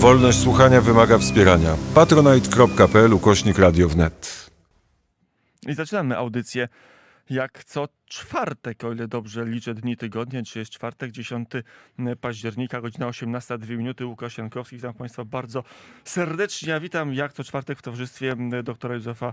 Wolność słuchania wymaga wspierania. patronite.pl ukośnik radio wnet. I zaczynamy audycję jak co czwartek, o ile dobrze liczę dni tygodnia. Dzisiaj jest czwartek, 10 października, godzina 18, 2 minuty. Łukasz Jankowski, witam Państwa bardzo serdecznie. Ja witam jak co czwartek w towarzystwie doktora Józefa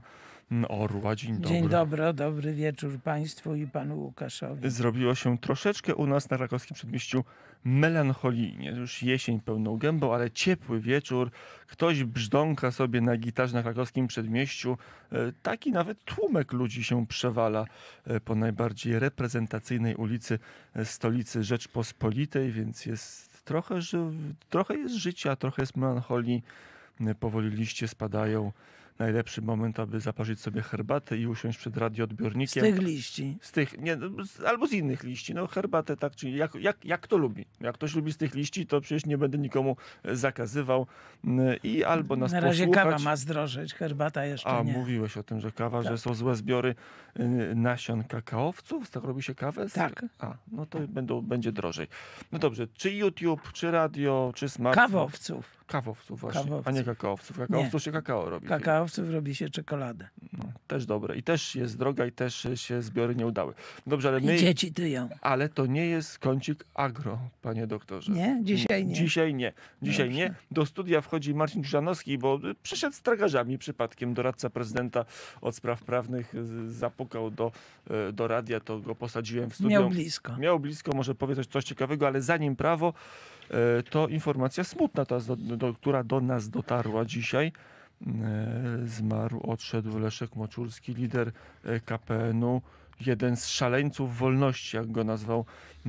Mm, Orła. Dzień dobry. Dzień dobry, dobry wieczór Państwu i Panu Łukaszowi. Zrobiło się troszeczkę u nas na Rakowskim Przedmieściu melancholijnie. Już jesień pełną gębą, ale ciepły wieczór. Ktoś brzdąka sobie na gitarze na Krakowskim Przedmieściu. E, taki nawet tłumek ludzi się przewala e, po najbardziej reprezentacyjnej ulicy e, stolicy Rzeczpospolitej, więc jest trochę, trochę jest życia, trochę jest melancholii. Powoli liście spadają najlepszy moment, aby zaparzyć sobie herbatę i usiąść przed radioodbiornikiem. Z tych liści. Z tych, nie, no, albo z innych liści. No herbatę tak, czyli jak, jak, jak to lubi. Jak ktoś lubi z tych liści, to przecież nie będę nikomu e, zakazywał. Mm, I albo nas Na razie posłuchać. kawa ma zdrożeć, herbata jeszcze A, nie. mówiłeś o tym, że kawa, tak. że są złe zbiory y, nasion kakaowców? Tak robi się kawę? Tak. A, no to będą, będzie drożej. No dobrze, czy YouTube, czy radio, czy smartfon? Kawowców. Kawowców właśnie, Kawowców. a nie kakaowców. Kakaowców się kakao robi. Kakaowców robi się czekoladę. No, też dobre. I też jest droga i też się zbiory nie udały. Dobrze, ale my... I dzieci tyją. Ale to nie jest kącik agro, panie doktorze. Nie? Dzisiaj nie. Dzisiaj nie. Dzisiaj Dobrze. nie. Do studia wchodzi Marcin Krzyżanowski, bo przyszedł z tragarzami przypadkiem. Doradca prezydenta od spraw prawnych zapukał do, e, do radia, to go posadziłem w studiu. Miał blisko. Miał blisko, może powie coś, coś ciekawego, ale zanim prawo... E, to informacja smutna, ta, do, która do nas dotarła dzisiaj. E, zmarł, odszedł Leszek Moczulski, lider e, KPN-u, jeden z szaleńców wolności, jak go nazwał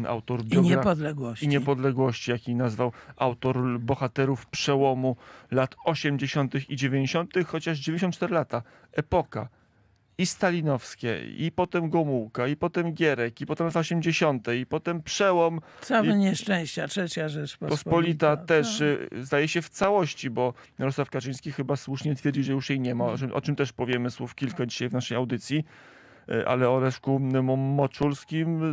autor biografii. I niepodległości. I niepodległości, jaki nazwał autor bohaterów przełomu lat 80. i 90., chociaż 94 lata, epoka i stalinowskie, i potem Gomułka, i potem Gierek, i potem lata 80., i potem przełom. całe nieszczęścia, trzecia rzecz. Pospolita tak. też, tak. zdaje się, w całości, bo Jarosław Kaczyński chyba słusznie twierdzi, że już jej nie ma, o czym, o czym też powiemy słów kilka dzisiaj w naszej audycji. E, ale o Leszku Moczulskim.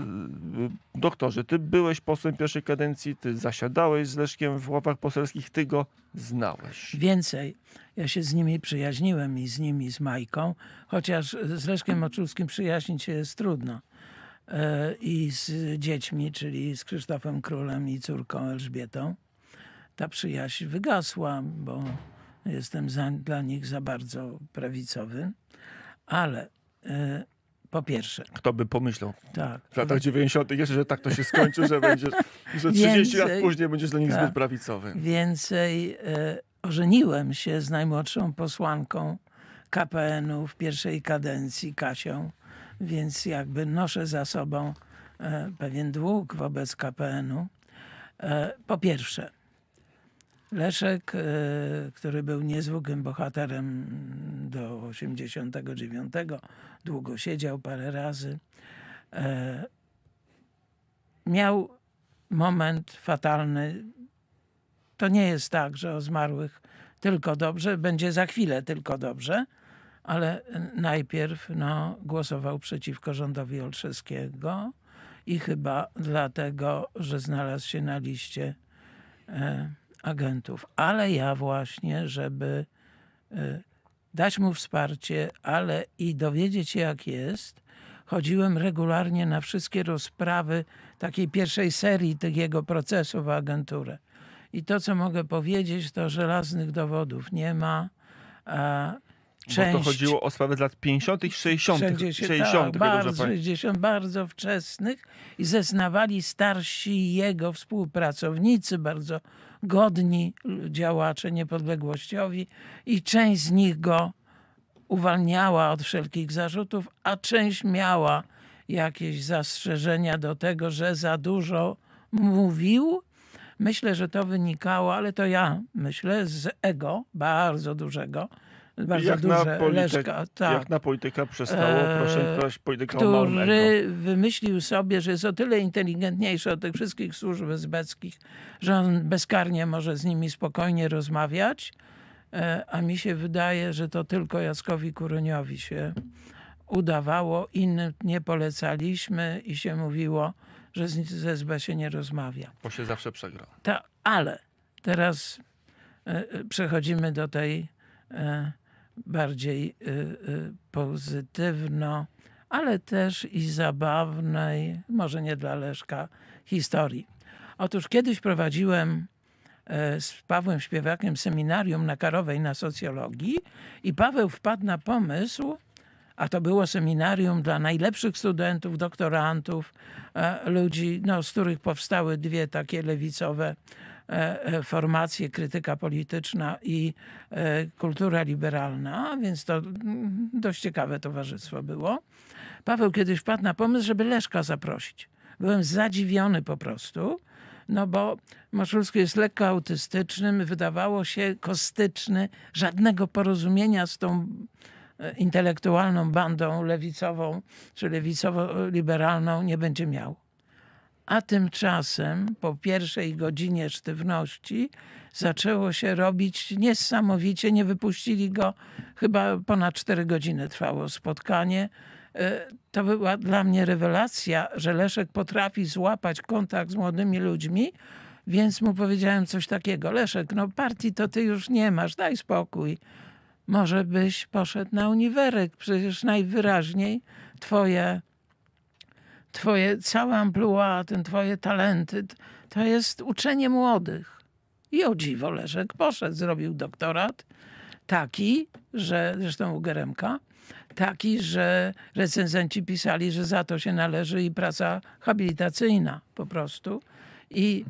E, doktorze, ty byłeś posłem pierwszej kadencji, ty zasiadałeś z Leszkiem w łapach poselskich, ty go znałeś. Więcej, ja się z nimi przyjaźniłem i z nimi, z Majką, chociaż z Leszkiem Moczulskim przyjaźnić się jest trudno e, i z dziećmi, czyli z Krzysztofem Królem i córką Elżbietą. Ta przyjaźń wygasła, bo jestem za, dla nich za bardzo prawicowy, ale y, po pierwsze. Kto by pomyślał tak. w latach 90. jeszcze, że tak to się skończy, że będziesz, że 30 więcej, lat później będziesz dla nich tak, zbyt prawicowy. Więcej e, ożeniłem się z najmłodszą posłanką KPN-u w pierwszej kadencji, Kasią, więc jakby noszę za sobą e, pewien dług wobec KPN-u. E, po pierwsze, Leszek, e, który był niezwykłym bohaterem do 89 długo siedział parę razy. E, miał moment fatalny. To nie jest tak, że o zmarłych tylko dobrze, będzie za chwilę tylko dobrze, ale najpierw no, głosował przeciwko rządowi Olszewskiego i chyba dlatego, że znalazł się na liście e, agentów. Ale ja właśnie, żeby e, dać mu wsparcie, ale i dowiedzieć się jak jest, chodziłem regularnie na wszystkie rozprawy takiej pierwszej serii tych jego procesów o agenturę. I to, co mogę powiedzieć, to żelaznych dowodów nie ma. A część... Bo to chodziło o sprawy z lat 50., i 60., 60., 60 tak, bardzo, 60, bardzo wczesnych i zeznawali starsi jego współpracownicy, bardzo godni działacze niepodległościowi i część z nich go uwalniała od wszelkich zarzutów, a część miała jakieś zastrzeżenia do tego, że za dużo mówił. Myślę, że to wynikało, ale to ja myślę, z ego bardzo dużego bardzo jak duże. Na tak, jak na polityka przestało, e, proszę prosić, polityka Który wymyślił sobie, że jest o tyle inteligentniejszy od tych wszystkich służb uzbeckich, że on bezkarnie może z nimi spokojnie rozmawiać, e, a mi się wydaje, że to tylko Jackowi Kuruniowi się udawało, innym nie polecaliśmy i się mówiło, że z SB się nie rozmawia. Bo się zawsze przegrał. Ta, ale teraz e, przechodzimy do tej bardziej y, y, pozytywno, ale też i zabawnej, może nie dla Leszka, historii. Otóż kiedyś prowadziłem e, z Pawłem Śpiewakiem seminarium na Karowej na socjologii i Paweł wpadł na pomysł, a to było seminarium dla najlepszych studentów, doktorantów, e, ludzi, no, z których powstały dwie takie lewicowe E, e, formacje krytyka polityczna i e, kultura liberalna, więc to mm, dość ciekawe towarzystwo było. Paweł kiedyś wpadł na pomysł, żeby Leszka zaprosić. Byłem zadziwiony po prostu, no bo Maszulski jest lekko autystycznym, wydawało się kostyczny, żadnego porozumienia z tą intelektualną bandą lewicową czy lewicowo-liberalną nie będzie miał a tymczasem po pierwszej godzinie sztywności zaczęło się robić niesamowicie. Nie wypuścili go, chyba ponad 4 godziny trwało spotkanie. E, to była dla mnie rewelacja, że Leszek potrafi złapać kontakt z młodymi ludźmi, więc mu powiedziałem coś takiego. Leszek, no partii to ty już nie masz, daj spokój. Może byś poszedł na uniwerek, przecież najwyraźniej twoje twoje całe amplua, ten twoje talenty, to jest uczenie młodych. I o dziwo Leszek poszedł, zrobił doktorat taki, że, zresztą u Geremka, taki, że recenzenci pisali, że za to się należy i praca habilitacyjna po prostu. I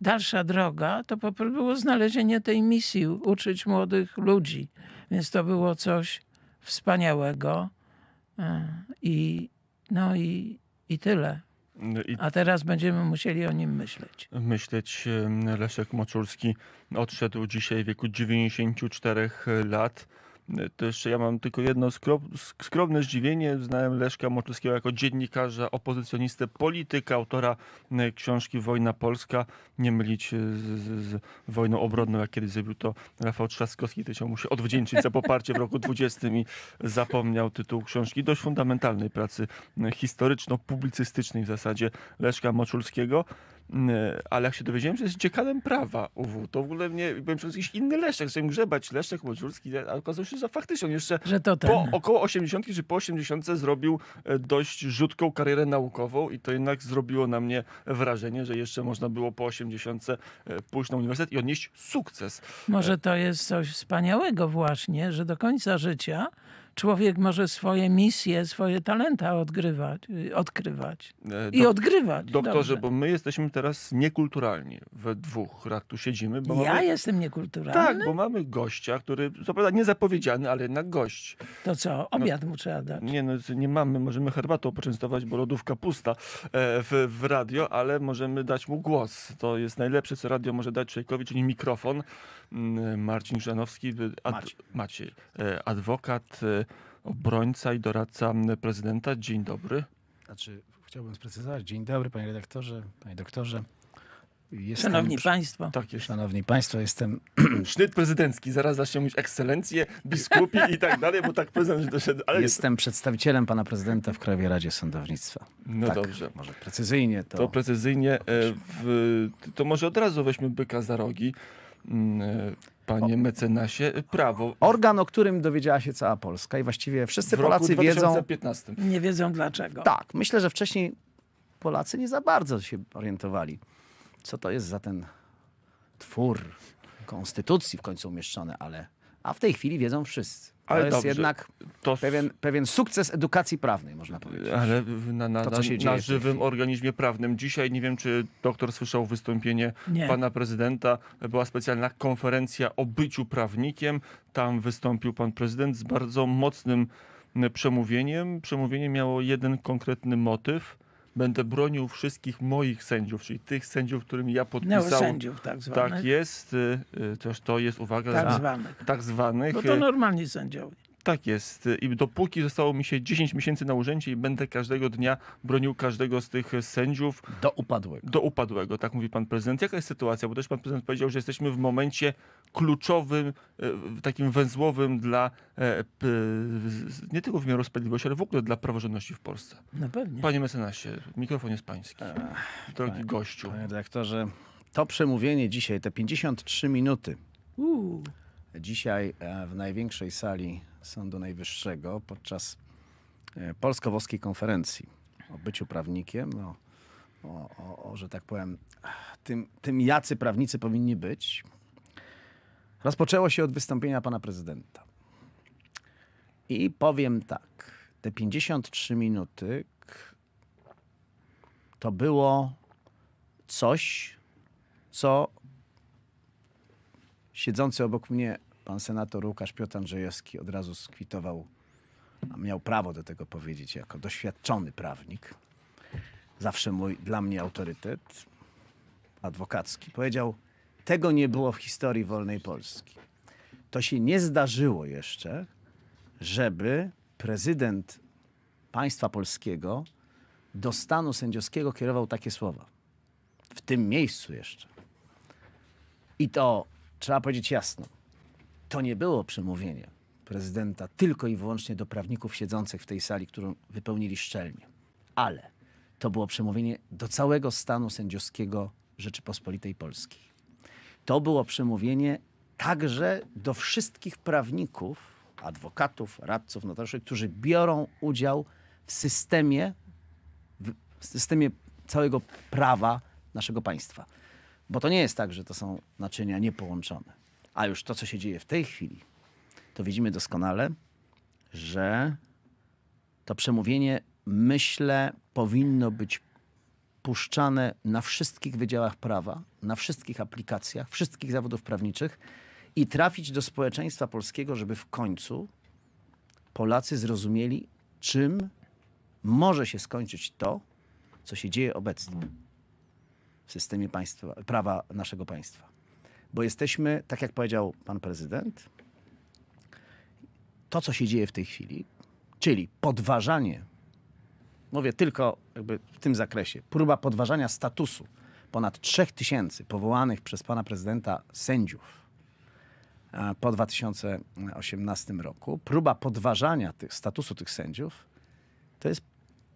dalsza droga to było znalezienie tej misji, uczyć młodych ludzi. Więc to było coś wspaniałego e, i no i i tyle. No A teraz będziemy musieli o nim myśleć. Myśleć. Leszek Moczulski odszedł dzisiaj w wieku 94 lat to jeszcze ja mam tylko jedno skromne zdziwienie. Znałem Leszka Moczylskiego jako dziennikarza, opozycjonistę, polityka, autora e, książki Wojna Polska. Nie mylić e, z, z, z wojną obronną, jak kiedyś zrobił to Rafał Trzaskowski. To chciał mu się odwdzięczyć za poparcie w roku 20 i zapomniał tytuł książki. Dość fundamentalnej pracy e, historyczno-publicystycznej w zasadzie Leszka Moczulskiego. Yy, ale jak się dowiedziałem, że jest dziekanem prawa UW, to w ogóle mnie, byłem przez jakiś inny Leszek, chciałem grzebać, Leszek Moczulski, a okazało się, że faktycznie on jeszcze po około 80 czy po 80 zrobił e, dość rzutką karierę naukową i to jednak zrobiło na mnie wrażenie, że jeszcze można było po 80 e, pójść na uniwersytet i odnieść sukces. Może e, to jest coś wspaniałego właśnie, że do końca życia człowiek może swoje misje, swoje talenta odgrywać, y, odkrywać e, i odgrywać. Doktorze, Dobrze. bo my jesteśmy teraz niekulturalni. We dwóch lat tu siedzimy. ja mamy... jestem niekulturalny? Tak, bo mamy gościa, który, co prawda niezapowiedziany, ale jednak gość. To co, no, obiad no, mu trzeba dać? Nie, no, nie mamy, możemy herbatą poczęstować, bo lodówka pusta e, w, w radio, ale możemy dać mu głos. To jest najlepsze, co radio może dać człowiekowi, czyli mikrofon. Mm, Marcin Żanowski, ad, Maciej. Maciej, adwokat, e, obrońca i doradca prezydenta. Dzień dobry. Znaczy, chciałbym sprecyzować. Dzień dobry, panie redaktorze, panie doktorze. Jestem, Szanowni Państwo. Tak jest. Szanowni Państwo, jestem... Sznyt prezydencki, zaraz zacznie mówić ekscelencję, biskupi i tak dalej, bo tak prezydent doszedł. Ale... Jestem przedstawicielem pana prezydenta w Krajowej Radzie Sądownictwa. No tak, dobrze. Może precyzyjnie to... To precyzyjnie. E, w... To może od razu weźmy byka za rogi. Mm, e, panie mecenasie, y, prawo. Organ, o którym dowiedziała się cała Polska i właściwie wszyscy w Polacy roku 2015. wiedzą. Nie wiedzą dlaczego. Tak, myślę, że wcześniej Polacy nie za bardzo się orientowali, co to jest za ten twór konstytucji w końcu umieszczony, ale. A w tej chwili wiedzą wszyscy. Ale to jest dobrze. jednak to... Pewien, pewien sukces edukacji prawnej, można powiedzieć. Ale na, na, to, na, na żywym organizmie prawnym. Dzisiaj, nie wiem, czy doktor słyszał wystąpienie nie. pana prezydenta, była specjalna konferencja o byciu prawnikiem. Tam wystąpił pan prezydent z bardzo mocnym przemówieniem. Przemówienie miało jeden konkretny motyw będę bronił wszystkich moich sędziów, czyli tych sędziów, którym ja podpisałem. sędziów tak zwanych. Tak jest, y, y, też to jest, uwaga, tak, zwanych. tak zwanych. Bo no to y, normalni sędziowie. Tak jest. I dopóki zostało mi się 10 miesięcy na urzędzie i będę każdego dnia bronił każdego z tych sędziów. Do upadłego. Do upadłego, tak mówi pan prezydent. Jaka jest sytuacja? Bo też pan prezydent powiedział, że jesteśmy w momencie kluczowym, e, takim węzłowym dla e, nie tylko wymiaru sprawiedliwości, ale w ogóle dla praworządności w Polsce. Na no pewno. Panie mecenasie, mikrofon jest pański. Ech, Drogi panie, gościu. Panie dyrektorze, to przemówienie dzisiaj, te 53 minuty. Dzisiaj e, w największej sali Sądu Najwyższego podczas e, polsko-włoskiej konferencji o byciu prawnikiem, o, no, o, o, o że tak powiem, tym, tym jacy prawnicy powinni być, rozpoczęło się od wystąpienia pana prezydenta. I powiem tak, te 53 minuty to było coś, co siedzący obok mnie pan senator Łukasz Piotr Andrzejewski od razu skwitował, miał prawo do tego powiedzieć jako doświadczony prawnik, zawsze mój, dla mnie autorytet adwokacki, powiedział, tego nie było w historii wolnej Polski. To się nie zdarzyło jeszcze, żeby prezydent państwa polskiego do stanu sędziowskiego kierował takie słowa. W tym miejscu jeszcze. I to trzeba powiedzieć jasno. To nie było przemówienie prezydenta tylko i wyłącznie do prawników siedzących w tej sali, którą wypełnili szczelnie, ale to było przemówienie do całego stanu sędziowskiego Rzeczypospolitej Polskiej. To było przemówienie także do wszystkich prawników, adwokatów, radców, notarzy, którzy biorą udział w systemie, w systemie całego prawa naszego państwa. Bo to nie jest tak, że to są naczynia niepołączone. A już to, co się dzieje w tej chwili, to widzimy doskonale, że to przemówienie, myślę, powinno być puszczane na wszystkich wydziałach prawa, na wszystkich aplikacjach, wszystkich zawodów prawniczych i trafić do społeczeństwa polskiego, żeby w końcu Polacy zrozumieli, czym może się skończyć to, co się dzieje obecnie w systemie państwa, prawa naszego państwa bo jesteśmy, tak jak powiedział pan prezydent, to, co się dzieje w tej chwili, czyli podważanie, mówię tylko jakby w tym zakresie, próba podważania statusu ponad 3000 powołanych przez pana prezydenta sędziów e, po 2018 roku, próba podważania tych, statusu tych sędziów, to jest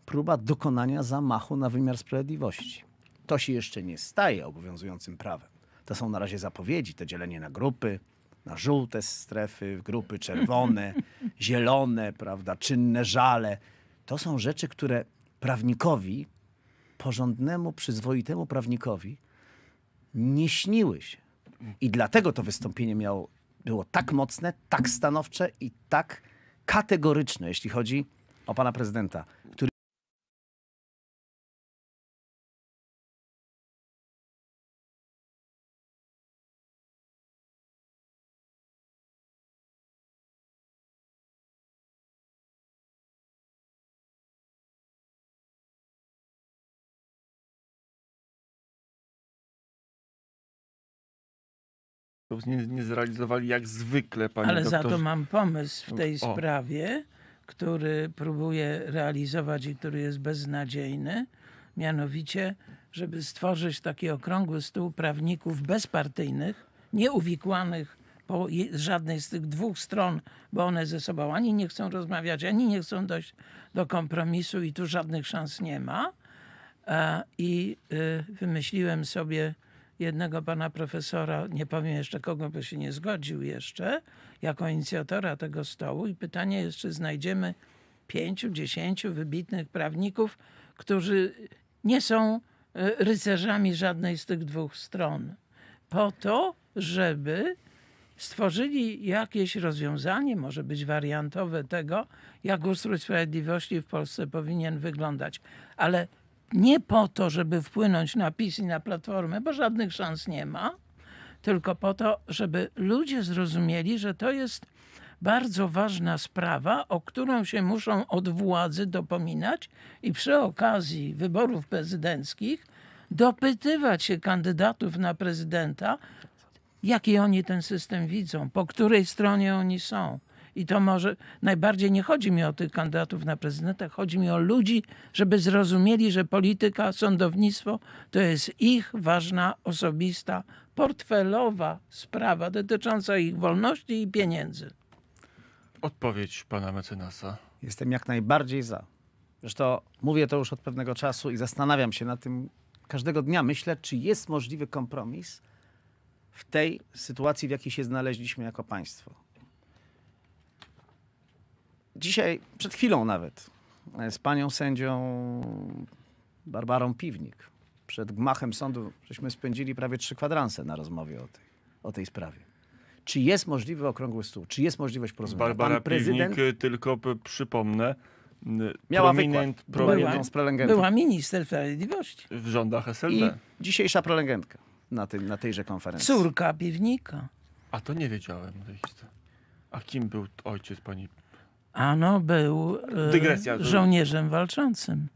próba dokonania zamachu na wymiar sprawiedliwości. To się jeszcze nie staje obowiązującym prawem to są na razie zapowiedzi, to dzielenie na grupy, na żółte strefy, grupy czerwone, zielone, prawda, czynne żale. To są rzeczy, które prawnikowi, porządnemu, przyzwoitemu prawnikowi nie śniły się. I dlatego to wystąpienie miało, było tak mocne, tak stanowcze i tak kategoryczne, jeśli chodzi o pana prezydenta, który nie, nie zrealizowali jak zwykle, pani Ale za to mam pomysł w tej o. sprawie, który próbuję realizować i który jest beznadziejny. Mianowicie, żeby stworzyć taki okrągły stół prawników bezpartyjnych, nieuwikłanych po żadnej z tych dwóch stron, bo one ze sobą ani nie chcą rozmawiać, ani nie chcą dojść do kompromisu i tu żadnych szans nie ma. E, I y, wymyśliłem sobie jednego pana profesora, nie powiem jeszcze kogo, bo się nie zgodził jeszcze, jako inicjatora tego stołu i pytanie jest, czy znajdziemy pięciu, dziesięciu wybitnych prawników, którzy nie są e, rycerzami żadnej z tych dwóch stron. Po to, żeby stworzyli jakieś rozwiązanie, może być wariantowe tego, jak ustrój sprawiedliwości w Polsce powinien wyglądać. Ale nie po to, żeby wpłynąć na PiS i na Platformę, bo żadnych szans nie ma, tylko po to, żeby ludzie zrozumieli, że to jest bardzo ważna sprawa, o którą się muszą od władzy dopominać i przy okazji wyborów prezydenckich dopytywać się kandydatów na prezydenta, jaki oni ten system widzą, po której stronie oni są i to może najbardziej nie chodzi mi o tych kandydatów na prezydenta, chodzi mi o ludzi, żeby zrozumieli, że polityka, sądownictwo to jest ich ważna, osobista, portfelowa sprawa dotycząca ich wolności i pieniędzy. Odpowiedź pana mecenasa. Jestem jak najbardziej za. Zresztą mówię to już od pewnego czasu i zastanawiam się na tym każdego dnia. Myślę, czy jest możliwy kompromis w tej sytuacji, w jakiej się znaleźliśmy jako państwo Dzisiaj, przed chwilą nawet, e, z panią sędzią Barbarą Piwnik, przed gmachem sądu, żeśmy spędzili prawie trzy kwadranse na rozmowie o tej, o tej sprawie czy jest możliwy okrągły stół, czy jest możliwość porozumienia. Barbara Pan prezydent... Piwnik, y, tylko przypomnę, y, miała prominent, prominent, była, była minister sprawiedliwości. W rządach SLD. I dzisiejsza prelegentka na, tym, na tejże konferencji. Córka Piwnika. A to nie wiedziałem. A kim był ojciec pani Ano, był e, Dygresja, żołnierzem walczącym.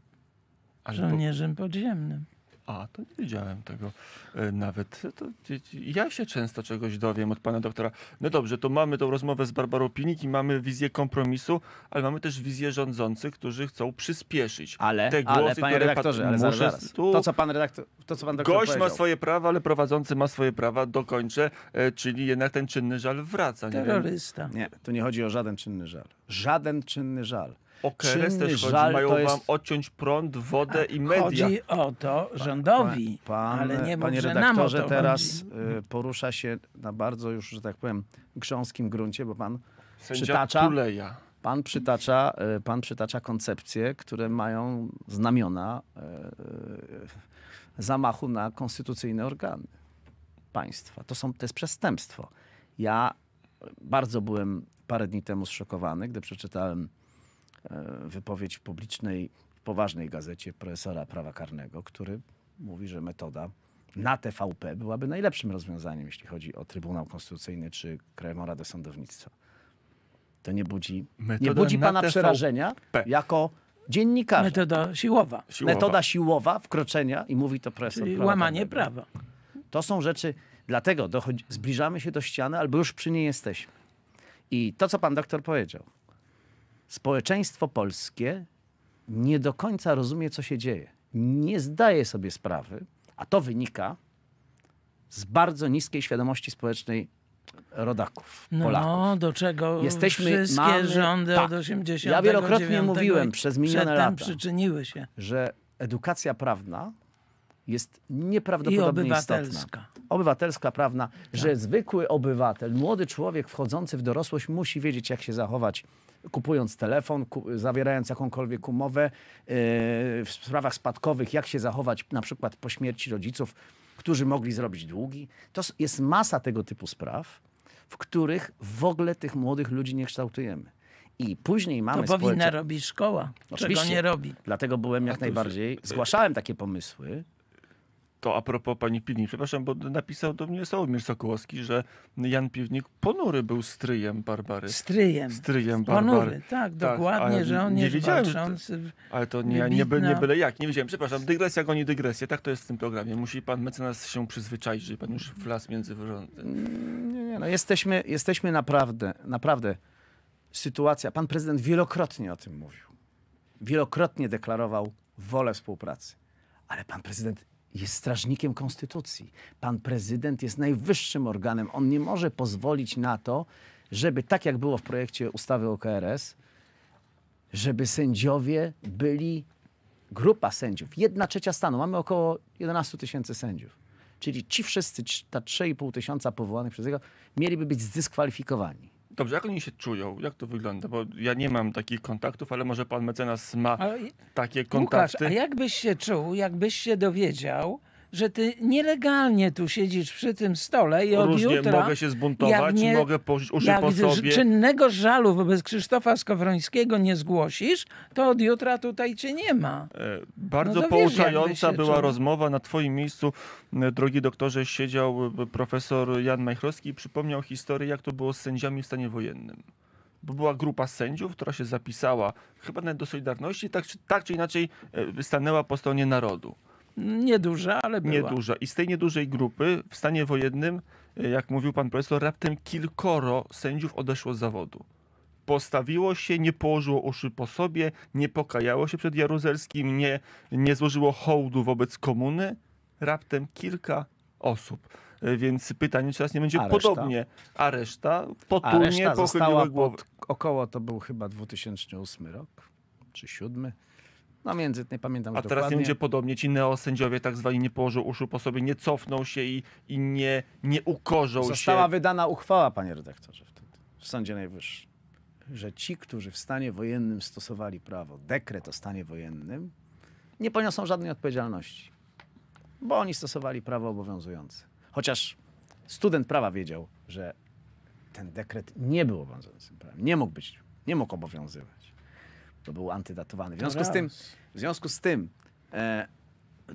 Żołnierzem podziemnym. A, to nie wiedziałem tego e, nawet. To, ja się często czegoś dowiem od pana doktora. No dobrze, to mamy tą rozmowę z Barbarą Pinik i mamy wizję kompromisu, ale mamy też wizję rządzących, którzy chcą przyspieszyć ale, te głosy, ale, panie redaktorze, ale zaraz, zaraz. Tu... To, co pan redaktor, to, co pan doktor Gość ma swoje prawa, ale prowadzący ma swoje prawa, dokończę, e, czyli jednak ten czynny żal wraca. Nie Terrorysta. Wiem. Nie, tu nie chodzi o żaden czynny żal. Żaden czynny żal Okeres też chodzi, żal, mają jest... wam odciąć prąd, wodę A, tak, i media. Chodzi o to rządowi, pan, ale nie Panie mów, redaktorze, teraz chodzi. Y, porusza się na bardzo już, że tak powiem, grząskim gruncie, bo pan Sędzia przytacza... Tuleja. Pan przytacza, y, pan przytacza koncepcje, które mają znamiona y, zamachu na konstytucyjne organy państwa. To, są, to jest przestępstwo. Ja bardzo byłem parę dni temu zszokowany, gdy przeczytałem E, wypowiedź w publicznej, poważnej gazecie profesora prawa karnego, który mówi, że metoda na TVP byłaby najlepszym rozwiązaniem, jeśli chodzi o Trybunał Konstytucyjny czy Krajową Radę Sądownictwa. To nie budzi, nie budzi pana TVP. przerażenia jako dziennikarza. Metoda siłowa. siłowa. Metoda siłowa wkroczenia i mówi to profesor. Czyli prawa łamanie karnego. prawa. To są rzeczy, dlatego dochodzi, zbliżamy się do ściany albo już przy niej jesteśmy. I to, co pan doktor powiedział, społeczeństwo polskie nie do końca rozumie, co się dzieje. Nie zdaje sobie sprawy, a to wynika z bardzo niskiej świadomości społecznej rodaków, no, Polaków. No, do czego Jesteśmy, wszystkie mamy, rządy tak, od 80 Ja wielokrotnie mówiłem przez minione lata, przyczyniły się. że edukacja prawna jest nieprawdopodobnie I obywatelska. istotna. Obywatelska, prawna, tak. że zwykły obywatel, młody człowiek wchodzący w dorosłość musi wiedzieć, jak się zachować kupując telefon, ku, zawierając jakąkolwiek umowę e, w sprawach spadkowych, jak się zachować na przykład po śmierci rodziców, którzy mogli zrobić długi. To jest masa tego typu spraw, w których w ogóle tych młodych ludzi nie kształtujemy. I później mamy. To powinna społecze... robić szkoła, Oczywiście. czego nie robi. Dlatego byłem jak najbardziej. Zgłaszałem takie pomysły, to a propos pani Piwnik, przepraszam, bo napisał do mnie Sławomir Sokołowski, że Jan Piwnik ponury był stryjem Barbary. Stryjem. Stryjem Barbary. Ponury, tak, tak, dokładnie, że on nie jest ale to nie, nie, by, nie byle jak, nie wiedziałem. Przepraszam, dygresja goni dygresję, tak to jest w tym programie. Musi pan mecenas się przyzwyczaić, że pan już las między mm, Nie, nie, no jesteśmy, jesteśmy naprawdę, naprawdę sytuacja, pan prezydent wielokrotnie o tym mówił. Wielokrotnie deklarował wolę współpracy. Ale pan prezydent jest strażnikiem konstytucji. Pan prezydent jest najwyższym organem. On nie może pozwolić na to, żeby tak jak było w projekcie ustawy o KRS, żeby sędziowie byli grupa sędziów, jedna trzecia stanu. Mamy około 11 tysięcy sędziów. Czyli ci wszyscy, ta 3,5 tysiąca powołanych przez niego, mieliby być zdyskwalifikowani. Dobrze, jak oni się czują? Jak to wygląda? Bo ja nie mam takich kontaktów, ale może pan mecenas ma takie kontakty. Łukasz, a byś się czuł, jakbyś się dowiedział, że ty nielegalnie tu siedzisz przy tym stole i od Różnie, jutra... mogę się zbuntować, nie, mogę użyć po sobie. czynnego żalu wobec Krzysztofa Skowrońskiego nie zgłosisz, to od jutra tutaj cię nie ma. E, no bardzo no pouczająca była rozmowa. Na twoim miejscu, drogi doktorze, siedział e, profesor Jan Majchrowski i przypomniał historię, jak to było z sędziami w stanie wojennym bo była grupa sędziów, która się zapisała chyba nawet do Solidarności, tak, tak czy inaczej e, stanęła po stronie narodu. Nieduża, ale była. Nieduża. I z tej niedużej grupy w stanie wojennym, e, jak mówił pan profesor, raptem kilkoro sędziów odeszło z zawodu postawiło się, nie położyło uszy po sobie, nie pokajało się przed Jaruzelskim, nie, nie złożyło hołdu wobec komuny, raptem kilka osób. E, więc pytanie, czy teraz nie będzie a podobnie, a reszta potulnie a pochyliła głowę. około to był chyba 2008 rok, czy 2007. No między, nie pamiętam A teraz dokładnie. nie będzie podobnie, ci neosędziowie tak zwani nie położą uszu po sobie, nie cofną się i, i nie, nie ukorzą Została się. Została wydana uchwała, panie redaktorze, wtedy w Sądzie Najwyższym, że ci, którzy w stanie wojennym stosowali prawo, dekret o stanie wojennym, nie poniosą żadnej odpowiedzialności, bo oni stosowali prawo obowiązujące. Chociaż student prawa wiedział, że ten dekret nie był obowiązującym prawem, nie mógł być, nie mógł obowiązywać to był antydatowany. W związku z tym, w związku z tym e,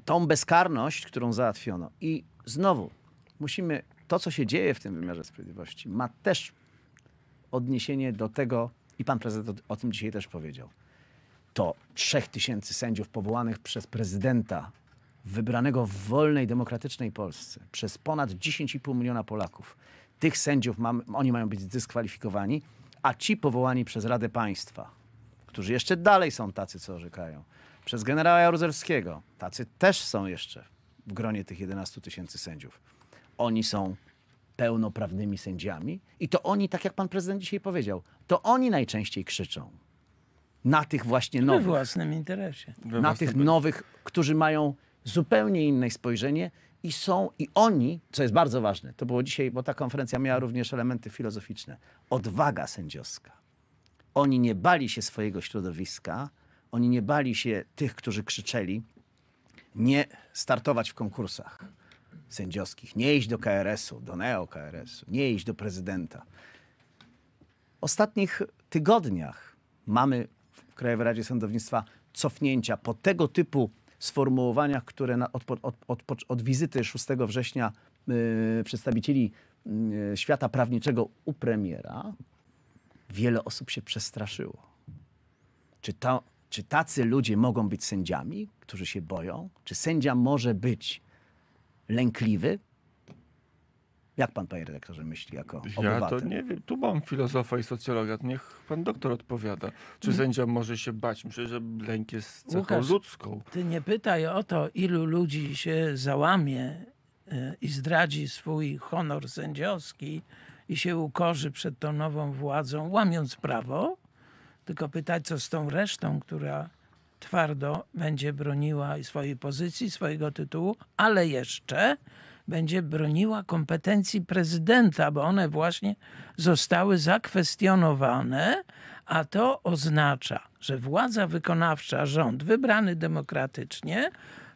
tą bezkarność, którą załatwiono i znowu musimy, to co się dzieje w tym wymiarze sprawiedliwości ma też odniesienie do tego, i pan prezydent o, o tym dzisiaj też powiedział, to trzech tysięcy sędziów powołanych przez prezydenta wybranego w wolnej, demokratycznej Polsce przez ponad 10,5 miliona Polaków. Tych sędziów mam, oni mają być zdyskwalifikowani, a ci powołani przez Radę Państwa którzy jeszcze dalej są tacy, co orzekają. Przez generała Jaruzelskiego, tacy też są jeszcze w gronie tych 11 tysięcy sędziów. Oni są pełnoprawnymi sędziami i to oni, tak jak pan prezydent dzisiaj powiedział, to oni najczęściej krzyczą na tych właśnie nowych. We własnym interesie. We na tych nowych, którzy mają zupełnie inne spojrzenie i są, i oni, co jest bardzo ważne, to było dzisiaj, bo ta konferencja miała również elementy filozoficzne, odwaga sędziowska. Oni nie bali się swojego środowiska, oni nie bali się tych, którzy krzyczeli, nie startować w konkursach sędziowskich, nie iść do KRS-u, do neo-KRS-u, nie iść do prezydenta. W ostatnich tygodniach mamy w Krajowej Radzie Sądownictwa cofnięcia po tego typu sformułowaniach, które na, od, od, od, od, wizyty 6 września yy, przedstawicieli yy, świata prawniczego u premiera wiele osób się przestraszyło. Czy, to, czy tacy ludzie mogą być sędziami, którzy się boją? Czy sędzia może być lękliwy? Jak pan, panie redaktorze, myśli jako ja obywatel? Ja to nie wiem. Tu mam filozofa i socjologa. Niech pan doktor odpowiada. Czy mhm. sędzia może się bać? Myślę, że lęk jest cechą Łukasz, ludzką. Ty nie pytaj o to, ilu ludzi się załamie e, i zdradzi swój honor sędziowski, i się ukorzy przed tą nową władzą, łamiąc prawo, tylko pytać, co z tą resztą, która twardo będzie broniła swojej pozycji, swojego tytułu, ale jeszcze będzie broniła kompetencji prezydenta, bo one właśnie zostały zakwestionowane, a to oznacza, że władza wykonawcza, rząd wybrany demokratycznie,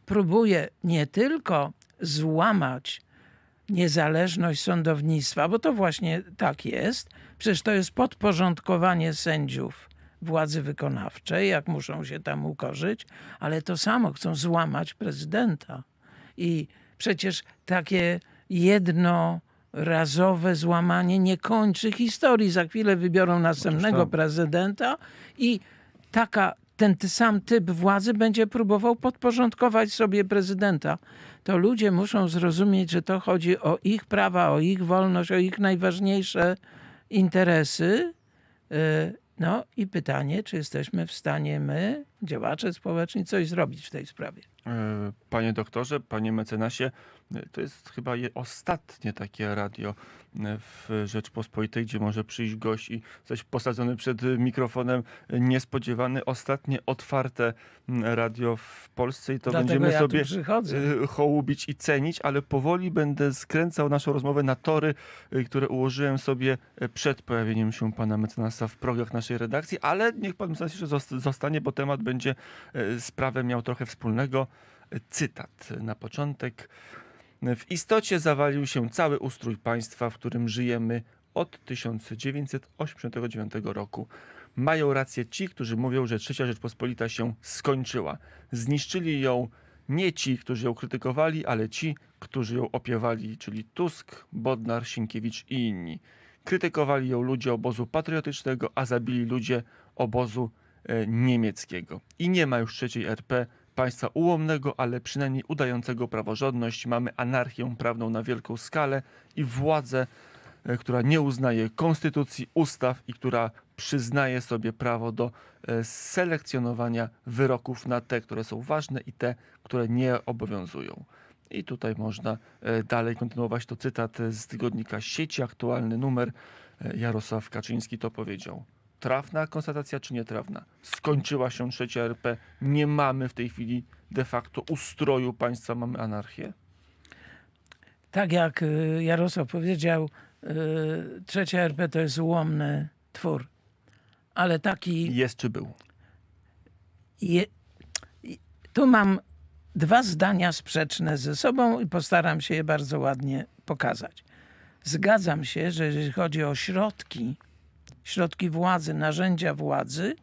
próbuje nie tylko złamać niezależność sądownictwa, bo to właśnie tak jest. Przecież to jest podporządkowanie sędziów władzy wykonawczej, jak muszą się tam ukorzyć, ale to samo chcą złamać prezydenta. I przecież takie jednorazowe złamanie nie kończy historii. Za chwilę wybiorą no, następnego prezydenta i taka ten sam typ władzy będzie próbował podporządkować sobie prezydenta. To ludzie muszą zrozumieć, że to chodzi o ich prawa, o ich wolność, o ich najważniejsze interesy. Y, no i pytanie, czy jesteśmy w stanie my, działacze społeczni, coś zrobić w tej sprawie? Y, panie doktorze, panie mecenasie, to jest chyba ostatnie takie radio e, w Rzeczpospolitej, gdzie może przyjść gość i coś posadzony przed mikrofonem niespodziewany. Ostatnie otwarte radio w Polsce i to Dlatego będziemy ja sobie e, hołubić i cenić, ale powoli będę skręcał naszą rozmowę na tory, e, które ułożyłem sobie przed pojawieniem się pana mecenasa w progach naszej redakcji, ale niech pan mecenas jeszcze zostanie, bo temat będzie z prawem miał trochę wspólnego. Cytat na początek. W istocie zawalił się cały ustrój państwa, w którym żyjemy od 1989 roku. Mają rację ci, którzy mówią, że trzecia Rzeczpospolita się skończyła. Zniszczyli ją nie ci, którzy ją krytykowali, ale ci, którzy ją opiewali, czyli Tusk, Bodnar, Sienkiewicz i inni. Krytykowali ją ludzie obozu patriotycznego, a zabili ludzie obozu e, niemieckiego. I nie ma już trzeciej RP Państwa ułomnego, ale przynajmniej udającego praworządność, mamy anarchię prawną na wielką skalę i władzę, e, która nie uznaje konstytucji, ustaw i która przyznaje sobie prawo do e, selekcjonowania wyroków na te, które są ważne i te, które nie obowiązują. I tutaj można e, dalej kontynuować to cytat z tygodnika sieci, aktualny numer. Jarosław Kaczyński to powiedział trafna konstatacja, czy nietrafna? Skończyła się trzecia RP, nie mamy w tej chwili de facto ustroju państwa, mamy anarchię? Tak jak y, Jarosław powiedział, y, trzecia RP to jest ułomny twór, ale taki... Jest czy był? Je... Tu mam dwa zdania sprzeczne ze sobą i postaram się je bardzo ładnie pokazać. Zgadzam się, że jeżeli chodzi o środki, środki władzy, narzędzia władzy,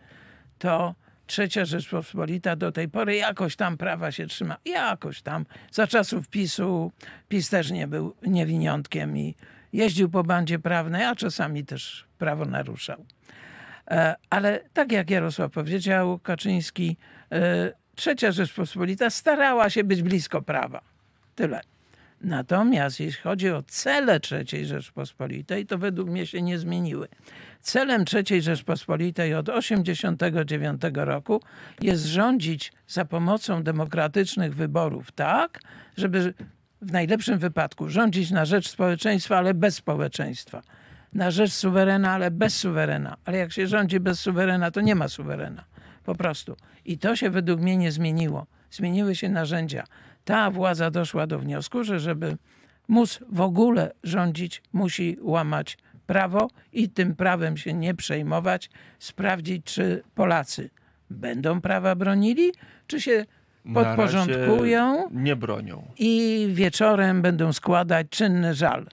to Trzecia Rzeczpospolita do tej pory jakoś tam prawa się trzyma. Jakoś tam. Za czasów PiSu PiS też nie był niewiniątkiem i jeździł po bandzie prawnej, a czasami też prawo naruszał. E, ale tak jak Jarosław powiedział, Kaczyński, e, Trzecia Rzeczpospolita starała się być blisko prawa. Tyle. Natomiast jeśli chodzi o cele III Rzeczpospolitej, to według mnie się nie zmieniły. Celem III Rzeczpospolitej od 1989 roku jest rządzić za pomocą demokratycznych wyborów tak, żeby w najlepszym wypadku rządzić na rzecz społeczeństwa, ale bez społeczeństwa. Na rzecz suwerena, ale bez suwerena. Ale jak się rządzi bez suwerena, to nie ma suwerena. Po prostu. I to się według mnie nie zmieniło. Zmieniły się narzędzia ta władza doszła do wniosku, że żeby móc w ogóle rządzić, musi łamać prawo i tym prawem się nie przejmować, sprawdzić, czy Polacy będą prawa bronili, czy się podporządkują. Nie bronią. I wieczorem będą składać czynny żal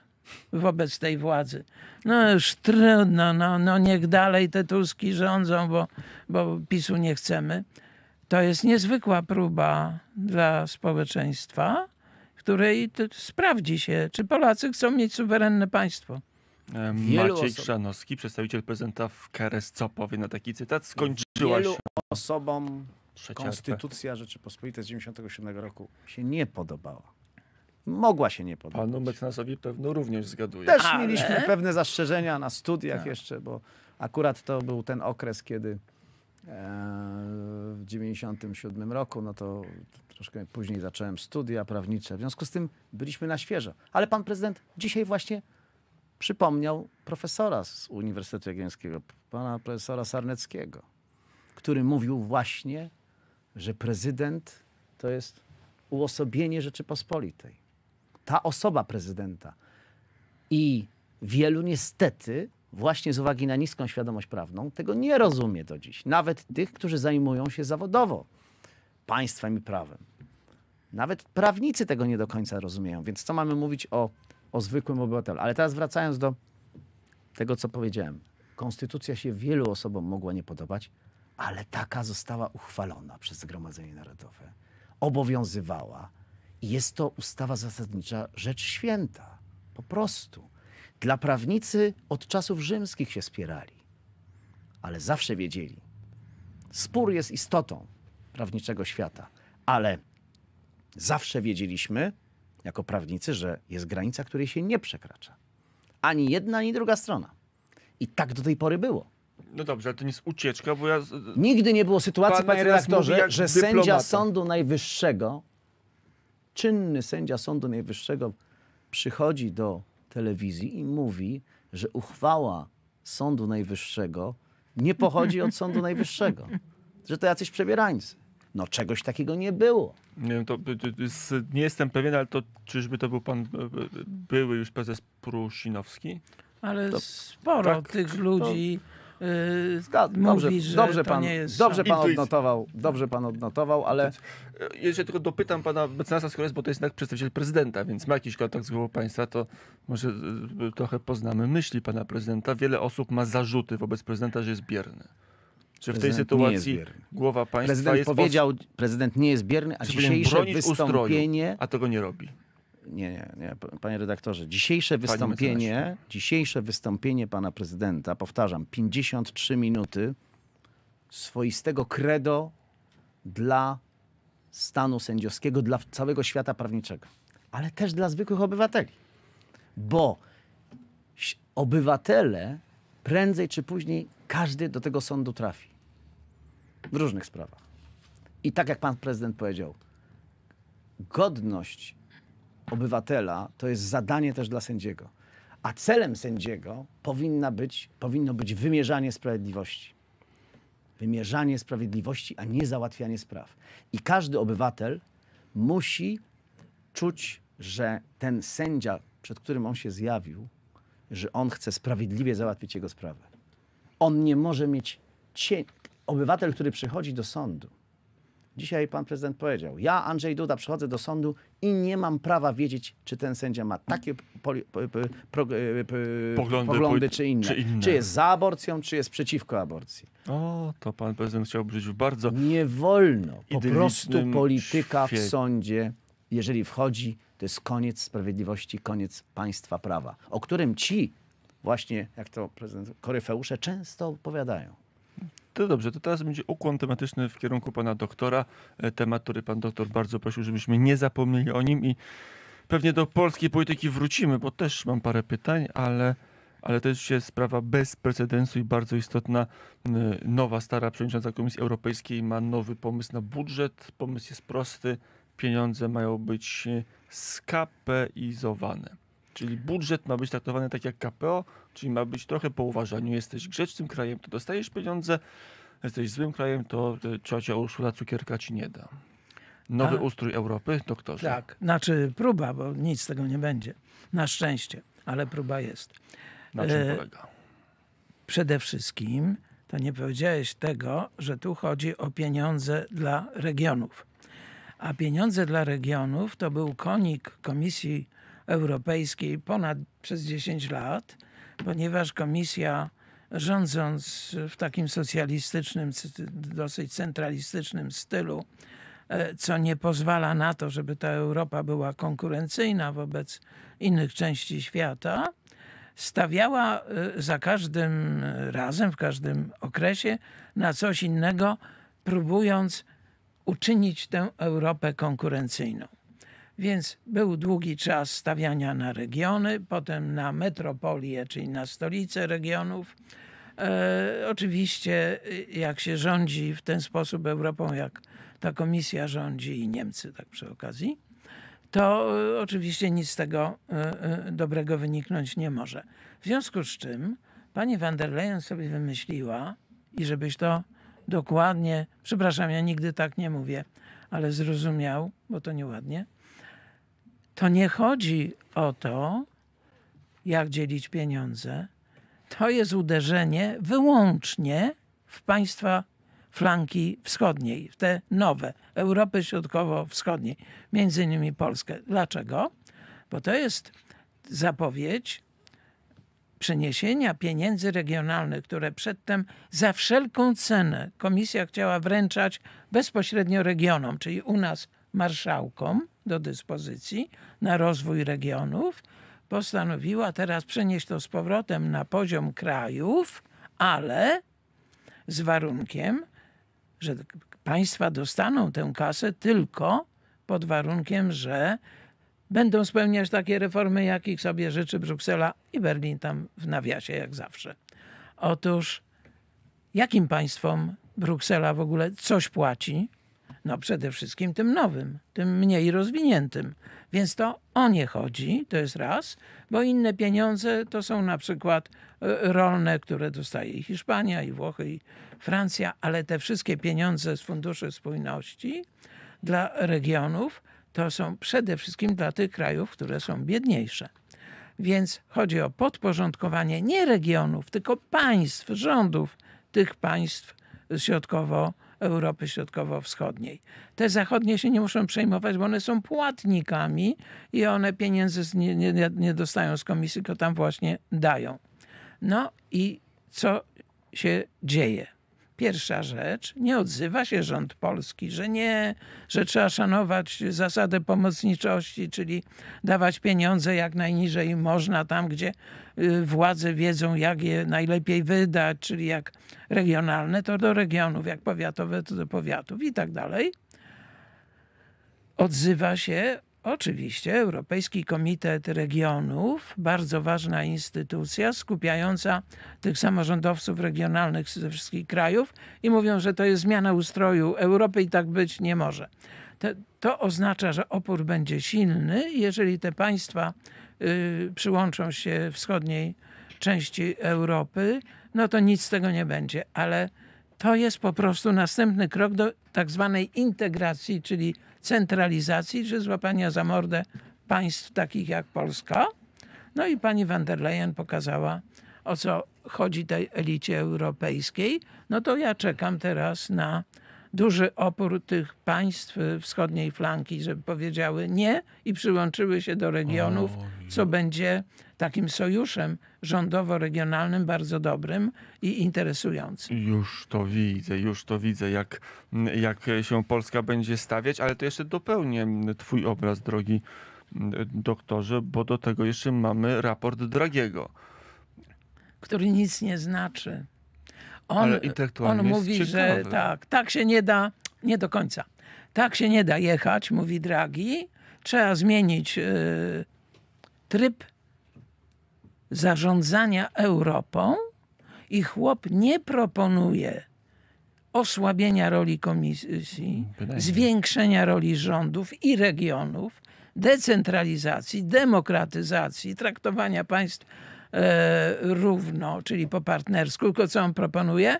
wobec tej władzy. No już trudno, no, no niech dalej te Tuski rządzą, bo, bo PiSu nie chcemy. To jest niezwykła próba dla społeczeństwa, której sprawdzi się, czy Polacy chcą mieć suwerenne państwo. Wielu Maciej osób... Krzanowski, przedstawiciel prezydenta w KRS, co powie na taki cytat? Skończyła Wielu się... osobom Konstytucja Rzeczypospolitej z 1997 roku się nie podobała. Mogła się nie podobać. Panu Mecenasowi pewno również zgaduje. Też Ale... mieliśmy pewne zastrzeżenia na studiach tak. jeszcze, bo akurat to był ten okres, kiedy E, w 97 roku, no to troszkę później zacząłem studia prawnicze. W związku z tym byliśmy na świeżo. Ale pan prezydent dzisiaj właśnie przypomniał profesora z Uniwersytetu Jagiellońskiego, pana profesora Sarneckiego, który mówił właśnie, że prezydent to jest uosobienie Rzeczypospolitej. Ta osoba prezydenta. I wielu niestety właśnie z uwagi na niską świadomość prawną, tego nie rozumie do dziś. Nawet tych, którzy zajmują się zawodowo państwem i prawem. Nawet prawnicy tego nie do końca rozumieją, więc co mamy mówić o, o zwykłym obywatelu? Ale teraz wracając do tego, co powiedziałem. Konstytucja się wielu osobom mogła nie podobać, ale taka została uchwalona przez Zgromadzenie Narodowe. Obowiązywała. I jest to ustawa zasadnicza, rzecz święta. Po prostu. Dla prawnicy od czasów rzymskich się spierali, ale zawsze wiedzieli. Spór jest istotą prawniczego świata, ale zawsze wiedzieliśmy, jako prawnicy, że jest granica, której się nie przekracza. Ani jedna, ani druga strona. I tak do tej pory było. No dobrze, ale to nie jest ucieczka, bo ja... Nigdy nie było sytuacji, panie redaktorze, że dyplomata. sędzia Sądu Najwyższego, czynny sędzia Sądu Najwyższego przychodzi do telewizji i mówi, że uchwała Sądu Najwyższego nie pochodzi od Sądu Najwyższego, że to jacyś przebierańcy. No czegoś takiego nie było. Nie, wiem, to, nie jestem pewien, ale to czyżby to był pan e, e, były już prezes Prusinowski? Ale to, sporo tak, tych ludzi. To Yy, dobrze, mówi, dobrze pan, jest... dobrze pan odnotował, dobrze pan odnotował, ale... Yy, Jeszcze tylko dopytam pana mecenasa Skores, bo to jest jednak przedstawiciel prezydenta, więc ma jakiś kontakt z głową państwa, to może yy, yy, trochę poznamy myśli pana prezydenta. Wiele osób ma zarzuty wobec prezydenta, że jest bierny. Czy w tej sytuacji głowa państwa prezydent jest... Powiedział, prezydent nie jest bierny, a dzisiejsze wystąpienie... Ustroju, a tego nie robi nie, nie, nie, panie redaktorze, dzisiejsze wystąpienie, dzisiejsze wystąpienie pana prezydenta, powtarzam, 53 minuty swoistego credo dla stanu sędziowskiego, dla całego świata prawniczego, ale też dla zwykłych obywateli. Bo obywatele prędzej czy później każdy do tego sądu trafi. W różnych sprawach. I tak jak pan prezydent powiedział, godność obywatela to jest zadanie też dla sędziego. A celem sędziego powinna być, powinno być wymierzanie sprawiedliwości. Wymierzanie sprawiedliwości, a nie załatwianie spraw. I każdy obywatel musi czuć, że ten sędzia, przed którym on się zjawił, że on chce sprawiedliwie załatwić jego sprawę. On nie może mieć cień. Obywatel, który przychodzi do sądu, Dzisiaj pan prezydent powiedział: Ja, Andrzej Duda, przychodzę do sądu i nie mam prawa wiedzieć, czy ten sędzia ma takie poli, po, po, pro, poglądy, poglądy czy, inne. czy, inne. czy jest za aborcją, czy jest przeciwko aborcji. O, to pan prezydent chciał brzyć bardzo. Nie wolno. Po prostu polityka w sądzie, jeżeli wchodzi, to jest koniec sprawiedliwości, koniec państwa prawa, o którym ci właśnie, jak to prezydent, koryfeusze często opowiadają. To dobrze, to teraz będzie ukłon tematyczny w kierunku pana doktora. E, temat, który pan doktor bardzo prosił, żebyśmy nie zapomnieli o nim i pewnie do polskiej polityki wrócimy, bo też mam parę pytań, ale, ale to już jest sprawa bez precedensu i bardzo istotna. E, nowa, stara przewodnicząca Komisji Europejskiej ma nowy pomysł na budżet. Pomysł jest prosty. Pieniądze mają być e, skapeizowane. Czyli budżet ma być traktowany tak jak KPO, czyli ma być trochę po uważaniu. Jesteś grzecznym krajem, to dostajesz pieniądze, jesteś złym krajem, to e, ciocia Urszula cukierka ci nie da. Nowy A? ustrój Europy, doktorze. Tak, znaczy próba, bo nic z tego nie będzie. Na szczęście, ale próba jest. Na czym e... polega? Przede wszystkim to nie powiedziałeś tego, że tu chodzi o pieniądze dla regionów. A pieniądze dla regionów to był konik Komisji Europejskiej ponad przez 10 lat, ponieważ komisja rządząc w takim socjalistycznym, dosyć centralistycznym stylu, e, co nie pozwala na to, żeby ta Europa była konkurencyjna wobec innych części świata, stawiała e, za każdym razem, w każdym okresie na coś innego, próbując uczynić tę Europę konkurencyjną. Więc był długi czas stawiania na regiony, potem na metropolię, czyli na stolice regionów. E, oczywiście, y, jak się rządzi w ten sposób Europą, jak ta komisja rządzi i Niemcy, tak przy okazji, to e, oczywiście nic z tego e, dobrego wyniknąć nie może. W związku z czym pani van der Leyen sobie wymyśliła, i żebyś to dokładnie, przepraszam, ja nigdy tak nie mówię, ale zrozumiał, bo to nieładnie to nie chodzi o to, jak dzielić pieniądze. To jest uderzenie wyłącznie w państwa flanki wschodniej, w te nowe, Europy Środkowo-Wschodniej, między innymi Polskę. Dlaczego? Bo to jest zapowiedź przeniesienia pieniędzy regionalnych, które przedtem za wszelką cenę komisja chciała wręczać bezpośrednio regionom, czyli u nas marszałkom, do dyspozycji na rozwój regionów, postanowiła teraz przenieść to z powrotem na poziom krajów, ale z warunkiem, że państwa dostaną tę kasę tylko pod warunkiem, że będą spełniać takie reformy, jakich sobie życzy Bruksela i Berlin tam w nawiasie, jak zawsze. Otóż jakim państwom Bruksela w ogóle coś płaci? No przede wszystkim tym nowym, tym mniej rozwiniętym. Więc to o nie chodzi, to jest raz, bo inne pieniądze to są na przykład e, rolne, które dostaje i Hiszpania, i Włochy, i Francja, ale te wszystkie pieniądze z Funduszy Spójności dla regionów to są przede wszystkim dla tych krajów, które są biedniejsze. Więc chodzi o podporządkowanie nie regionów, tylko państw, rządów tych państw środkowo-wschodnich Europy Środkowo-Wschodniej. Te zachodnie się nie muszą przejmować, bo one są płatnikami i one pieniędzy nie, nie, nie dostają z komisji, tylko tam właśnie dają. No i co się dzieje? Pierwsza rzecz, nie odzywa się rząd polski, że nie, że trzeba szanować zasadę pomocniczości, czyli dawać pieniądze jak najniżej można tam, gdzie y, władze wiedzą, jak je najlepiej wydać, czyli jak regionalne, to do regionów, jak powiatowe, to do powiatów i tak dalej. Odzywa się Oczywiście Europejski Komitet Regionów, bardzo ważna instytucja skupiająca tych samorządowców regionalnych ze wszystkich krajów i mówią, że to jest zmiana ustroju Europy i tak być nie może. To, to oznacza, że opór będzie silny, jeżeli te państwa y, przyłączą się wschodniej części Europy, no to nic z tego nie będzie, ale to jest po prostu następny krok do tak zwanej integracji, czyli centralizacji czy złapania za mordę państw takich jak Polska. No i pani van der Leyen pokazała, o co chodzi tej elicie europejskiej. No to ja czekam teraz na duży opór tych państw wschodniej flanki, żeby powiedziały nie i przyłączyły się do regionów, co będzie takim sojuszem rządowo-regionalnym bardzo dobrym i interesującym. Już to widzę, już to widzę, jak, jak się Polska będzie stawiać, ale to jeszcze dopełnię twój obraz, drogi mm, doktorze, bo do tego jeszcze mamy raport Dragiego. Który nic nie znaczy on, on mówi, że tak, tak się nie da, nie do końca. Tak się nie da jechać, mówi Draghi. Trzeba zmienić y, tryb zarządzania Europą i chłop nie proponuje osłabienia roli komisji, no, Wydaje. zwiększenia roli rządów i regionów, decentralizacji, demokratyzacji, traktowania państw E, równo, czyli po partnersku, tylko co on proponuje?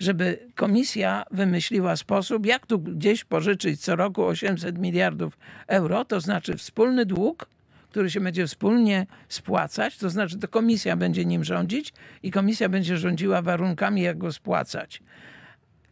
żeby komisja wymyśliła sposób, jak tu gdzieś pożyczyć co roku 800 miliardów euro, to znaczy wspólny dług, który się będzie wspólnie spłacać, to znaczy to komisja będzie nim rządzić i komisja będzie rządziła warunkami, jak go spłacać.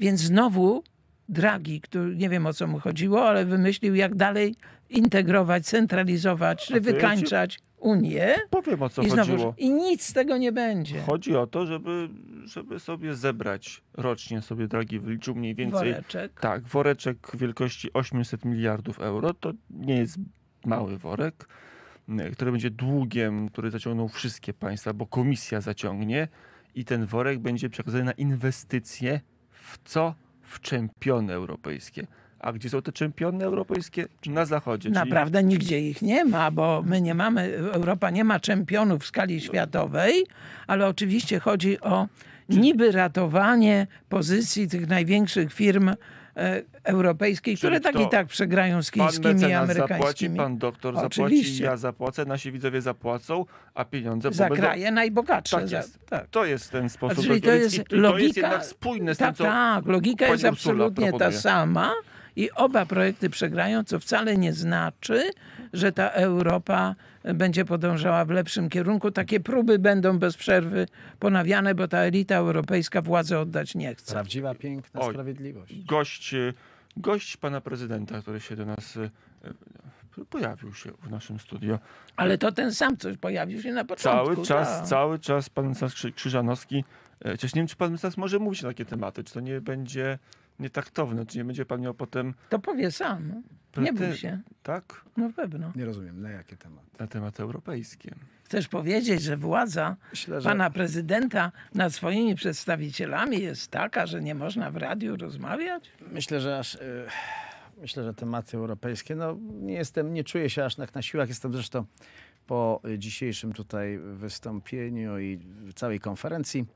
Więc znowu Draghi, który nie wiem o co mu chodziło, ale wymyślił, jak dalej integrować, centralizować, czy wykańczać Unię. Powiem o co i znowu, chodziło. I nic z tego nie będzie. Chodzi o to, żeby, żeby sobie zebrać rocznie, sobie dragi wyliczył mniej więcej. Woreczek. Tak, woreczek wielkości 800 miliardów euro. To nie jest mały worek, e, który będzie długiem, który zaciągną wszystkie państwa, bo komisja zaciągnie i ten worek będzie przekazany na inwestycje w co? W czempiony europejskie. A gdzie są te czempiony europejskie? Na zachodzie. Naprawdę nigdzie ich nie ma, bo my nie mamy, Europa nie ma czempionów w skali światowej, ale oczywiście chodzi o niby ratowanie pozycji tych największych firm e, europejskiej, Czyli które tak i tak przegrają z chińskimi i amerykańskimi. Zapłaci, pan doktor Oczywiście. zapłaci, ja zapłacę, nasi widzowie zapłacą, a pieniądze Za pobędą... kraje najbogatsze. Tak jest. tak. To jest ten sposób. Znaczy, czyli to jest, logika, to jest jednak spójne z tak, tym, co Tak, logika jest absolutnie ta sama, i oba projekty przegrają, co wcale nie znaczy, że ta Europa będzie podążała w lepszym kierunku. Takie próby będą bez przerwy ponawiane, bo ta elita europejska władzę oddać nie chce. Prawdziwa, piękna sprawiedliwość. Gość, y, gość pana prezydenta, który się do nas y, y, pojawił się w naszym studio. Ale to ten sam coś pojawił się na początku. Cały tak. czas, tak. cały czas pan Krzyżanowski e, Chociaż nie wiem, czy pan Mesas może mówić na takie tematy, czy to nie będzie taktowne, czy nie będzie pan miał potem... To powie sam. Nie bój się. Tak? No pewno. Nie rozumiem, na jakie tematy? Na tematy europejskie. Chcesz powiedzieć, że władza Myślę, że... pana prezydenta nad swoimi przedstawicielami jest taka, że nie można w radiu rozmawiać? Myślę, że aż... Y, myślę, że tematy europejskie. No, nie jestem, nie czuję się aż tak na siłach. Jestem zresztą po dzisiejszym tutaj wystąpieniu i całej konferencji.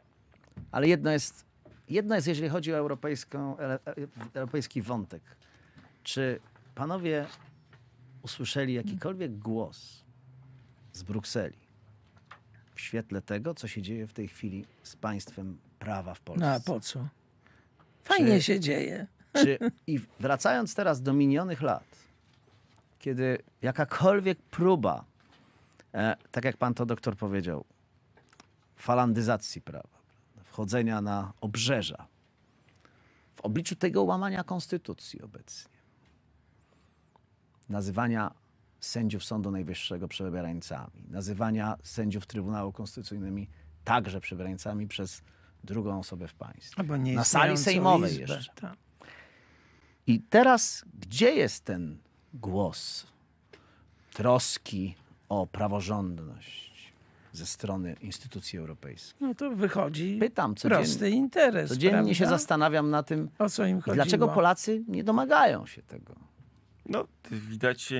Ale jedno jest Jedno jest, jeżeli chodzi o europejską, e, e, europejski wątek. Czy panowie usłyszeli jakikolwiek głos z Brukseli w świetle tego, co się dzieje w tej chwili z państwem prawa w Polsce? No, a po co? Fajnie czy, się dzieje. Czy, I wracając teraz do minionych lat, kiedy jakakolwiek próba, e, tak jak pan to doktor powiedział, falandyzacji prawa, chodzenia na obrzeża. W obliczu tego łamania konstytucji obecnie, nazywania sędziów Sądu Najwyższego przebierańcami, nazywania sędziów Trybunału Konstytucyjnymi także przebierańcami przez drugą osobę w państwie. Na sali sejmowej izbę, jeszcze. Ta. I teraz gdzie jest ten głos troski o praworządność? ze strony instytucji europejskich. No to wychodzi Pytam, prosty interes. Codziennie prawda? się zastanawiam na tym, o co im chodziło. dlaczego Polacy nie domagają się tego. No, widać,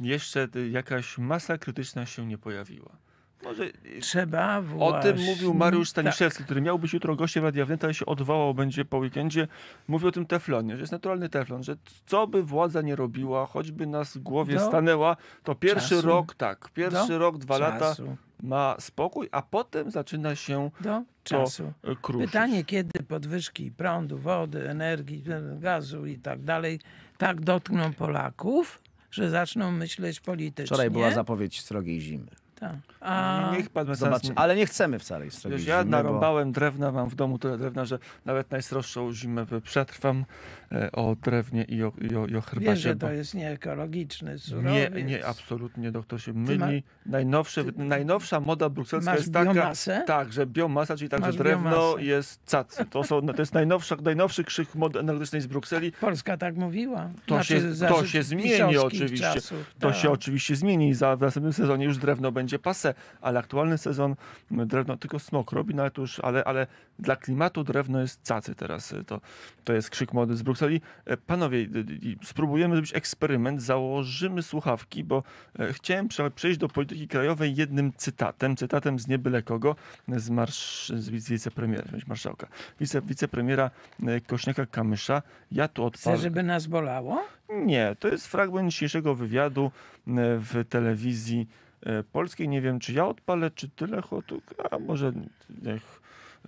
jeszcze jakaś masa krytyczna się nie pojawiła. Może y, trzeba właśnie. O tym mówił Mariusz Staniszewski, tak. który miał być jutro gościem Radia Wnet, ale się odwołał, będzie po weekendzie. Mówił o tym teflonie, że jest naturalny teflon, że co by władza nie robiła, choćby nas w głowie Do. stanęła, to pierwszy czasu. rok, tak, pierwszy Do. rok, dwa czasu. lata ma spokój, a potem zaczyna się do czasu. E, Pytanie, kiedy podwyżki prądu, wody, energii, e, gazu i tak dalej tak dotkną Polaków, że zaczną myśleć politycznie. Wczoraj była zapowiedź srogiej zimy. Tak. A... Niech pan Zobaczy, ale nie chcemy wcale srogiej zimy. Ja narąbałem bo... drewna, mam w domu tyle drewna, że nawet najsroższą zimę przetrwam. E, o drewnie i o, i o, i o herbacie. Wiesz, że to jest nieekologiczny surowiec. Nie, nie, absolutnie doktor się myli. Ma... Najnowsze, Ty... najnowsza moda brukselska masz jest taka, biomasę? tak, że biomasa, czyli także drewno biomasę. jest cacy. To, są, to jest najnowszy, najnowszy krzyk mody energetycznej z Brukseli. Polska tak mówiła. To, znaczy, się, to się zmieni oczywiście. Czasów, to tak. się oczywiście zmieni i za, w następnym sezonie już drewno będzie pase, ale aktualny sezon mm, drewno tylko smok robi, no ale, już, ale, ale dla klimatu drewno jest cacy teraz. To, to jest krzyk mody z Brukseli ustalili, e, panowie, spróbujemy zrobić eksperyment, założymy słuchawki, bo e, chciałem przejść do polityki krajowej jednym cytatem, cytatem z niebyle kogo, z, marsz, z wicepremiera, marszałka, wice, wicepremiera e, Kośniaka-Kamysza. Ja tu odpalę. Chcę, żeby nas bolało? Nie, to jest fragment dzisiejszego wywiadu w telewizji polskiej. Nie wiem, czy ja odpalę, czy tyle chotuk, a może niech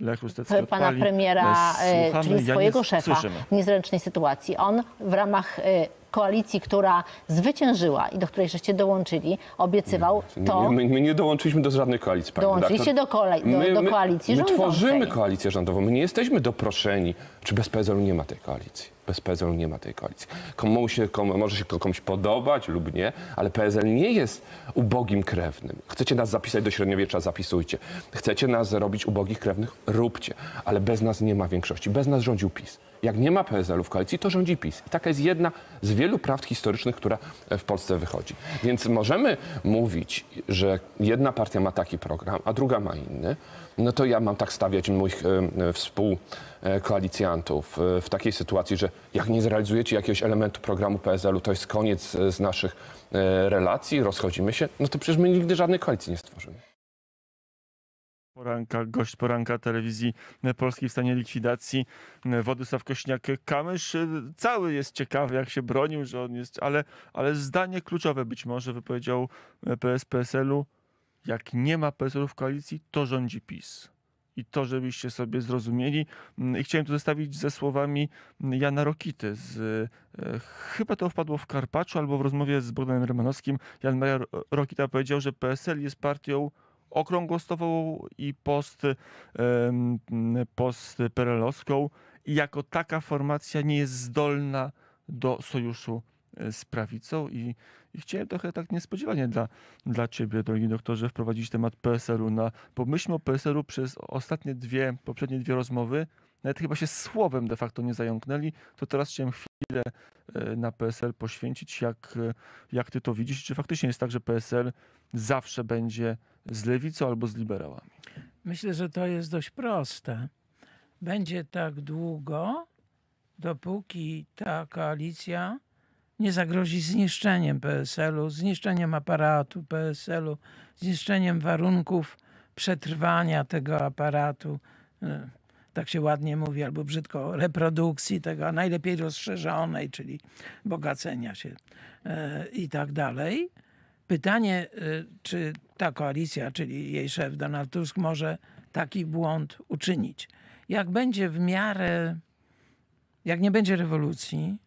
Lech Rustecki pana premiera, e, Słuchamy, czyli swojego ja nie, szefa, słyszymy. niezręcznej sytuacji. On w ramach e, koalicji, która zwyciężyła i do której żeście dołączyli, obiecywał znaczy, to. My, my nie dołączyliśmy do żadnej koalicji, panie. Dołączyliście do, redaktor. do, My- do my- koalicji My tworzymy koalicję rządową. My nie jesteśmy doproszeni, czy bez PZL nie ma tej koalicji. Bez PSL nie ma tej koalicji. Komu się, komu, może się komuś podobać lub nie, ale PSL nie jest ubogim krewnym. Chcecie nas zapisać do średniowiecza, zapisujcie. Chcecie nas zrobić ubogich krewnych, róbcie. Ale bez nas nie ma większości. Bez nas rządził PiS jak nie ma PSL-u w koalicji, to rządzi PiS. I taka jest jedna z wielu prawd historycznych, która e, w Polsce wychodzi. Więc możemy mówić, że jedna partia ma taki program, a druga ma inny. No to ja mam tak stawiać moich e, e, współkoalicjantów w takiej sytuacji, że jak nie zrealizujecie jakiegoś elementu programu PSL-u, to jest koniec z naszych relacji, rozchodzimy się. No to przecież my nigdy żadnej koalicji nie stworzymy. Poranka, gość poranka telewizji polskiej w stanie likwidacji, e, Władysław Kośniak-Kamysz. E, cały jest ciekawy, jak się bronił, że on jest, ale, ale zdanie kluczowe być może wypowiedział e, PS PSL-u, jak nie ma PSL-u w koalicji, to rządzi PiS. I to, żebyście sobie zrozumieli. Mm, I chciałem to zostawić ze słowami mm, Jana Rokity. Z, chyba to wpadło w Karpaczu albo w rozmowie z Bogdanem Remanowskim. Jan Maria Rokita powiedział, że PSL jest partią okrągłostową i post, post perelowską i jako taka formacja nie jest zdolna do sojuszu e, z prawicą i, i, chciałem trochę tak niespodziewanie dla, dla ciebie, drogi doktorze, wprowadzić temat PSL-u na, bo myśmy o PSL-u przez ostatnie dwie, poprzednie dwie rozmowy nawet chyba się słowem de facto nie zająknęli, to teraz chciałem chwilę e, na PSL poświęcić, jak, e, jak ty to widzisz, czy faktycznie jest tak, że PSL zawsze będzie z lewicą albo z liberałami? Myślę, że to jest dość proste. Będzie tak długo, dopóki ta koalicja nie zagrozi zniszczeniem PSL-u, zniszczeniem aparatu PSL-u, zniszczeniem warunków przetrwania tego aparatu. E, tak się ładnie mówi, albo brzydko, reprodukcji tego, a najlepiej rozszerzonej, czyli bogacenia się e, i tak dalej. Pytanie, e, czy ta koalicja, czyli jej szef Donald Tusk może taki błąd uczynić. Jak będzie w miarę, jak nie będzie rewolucji,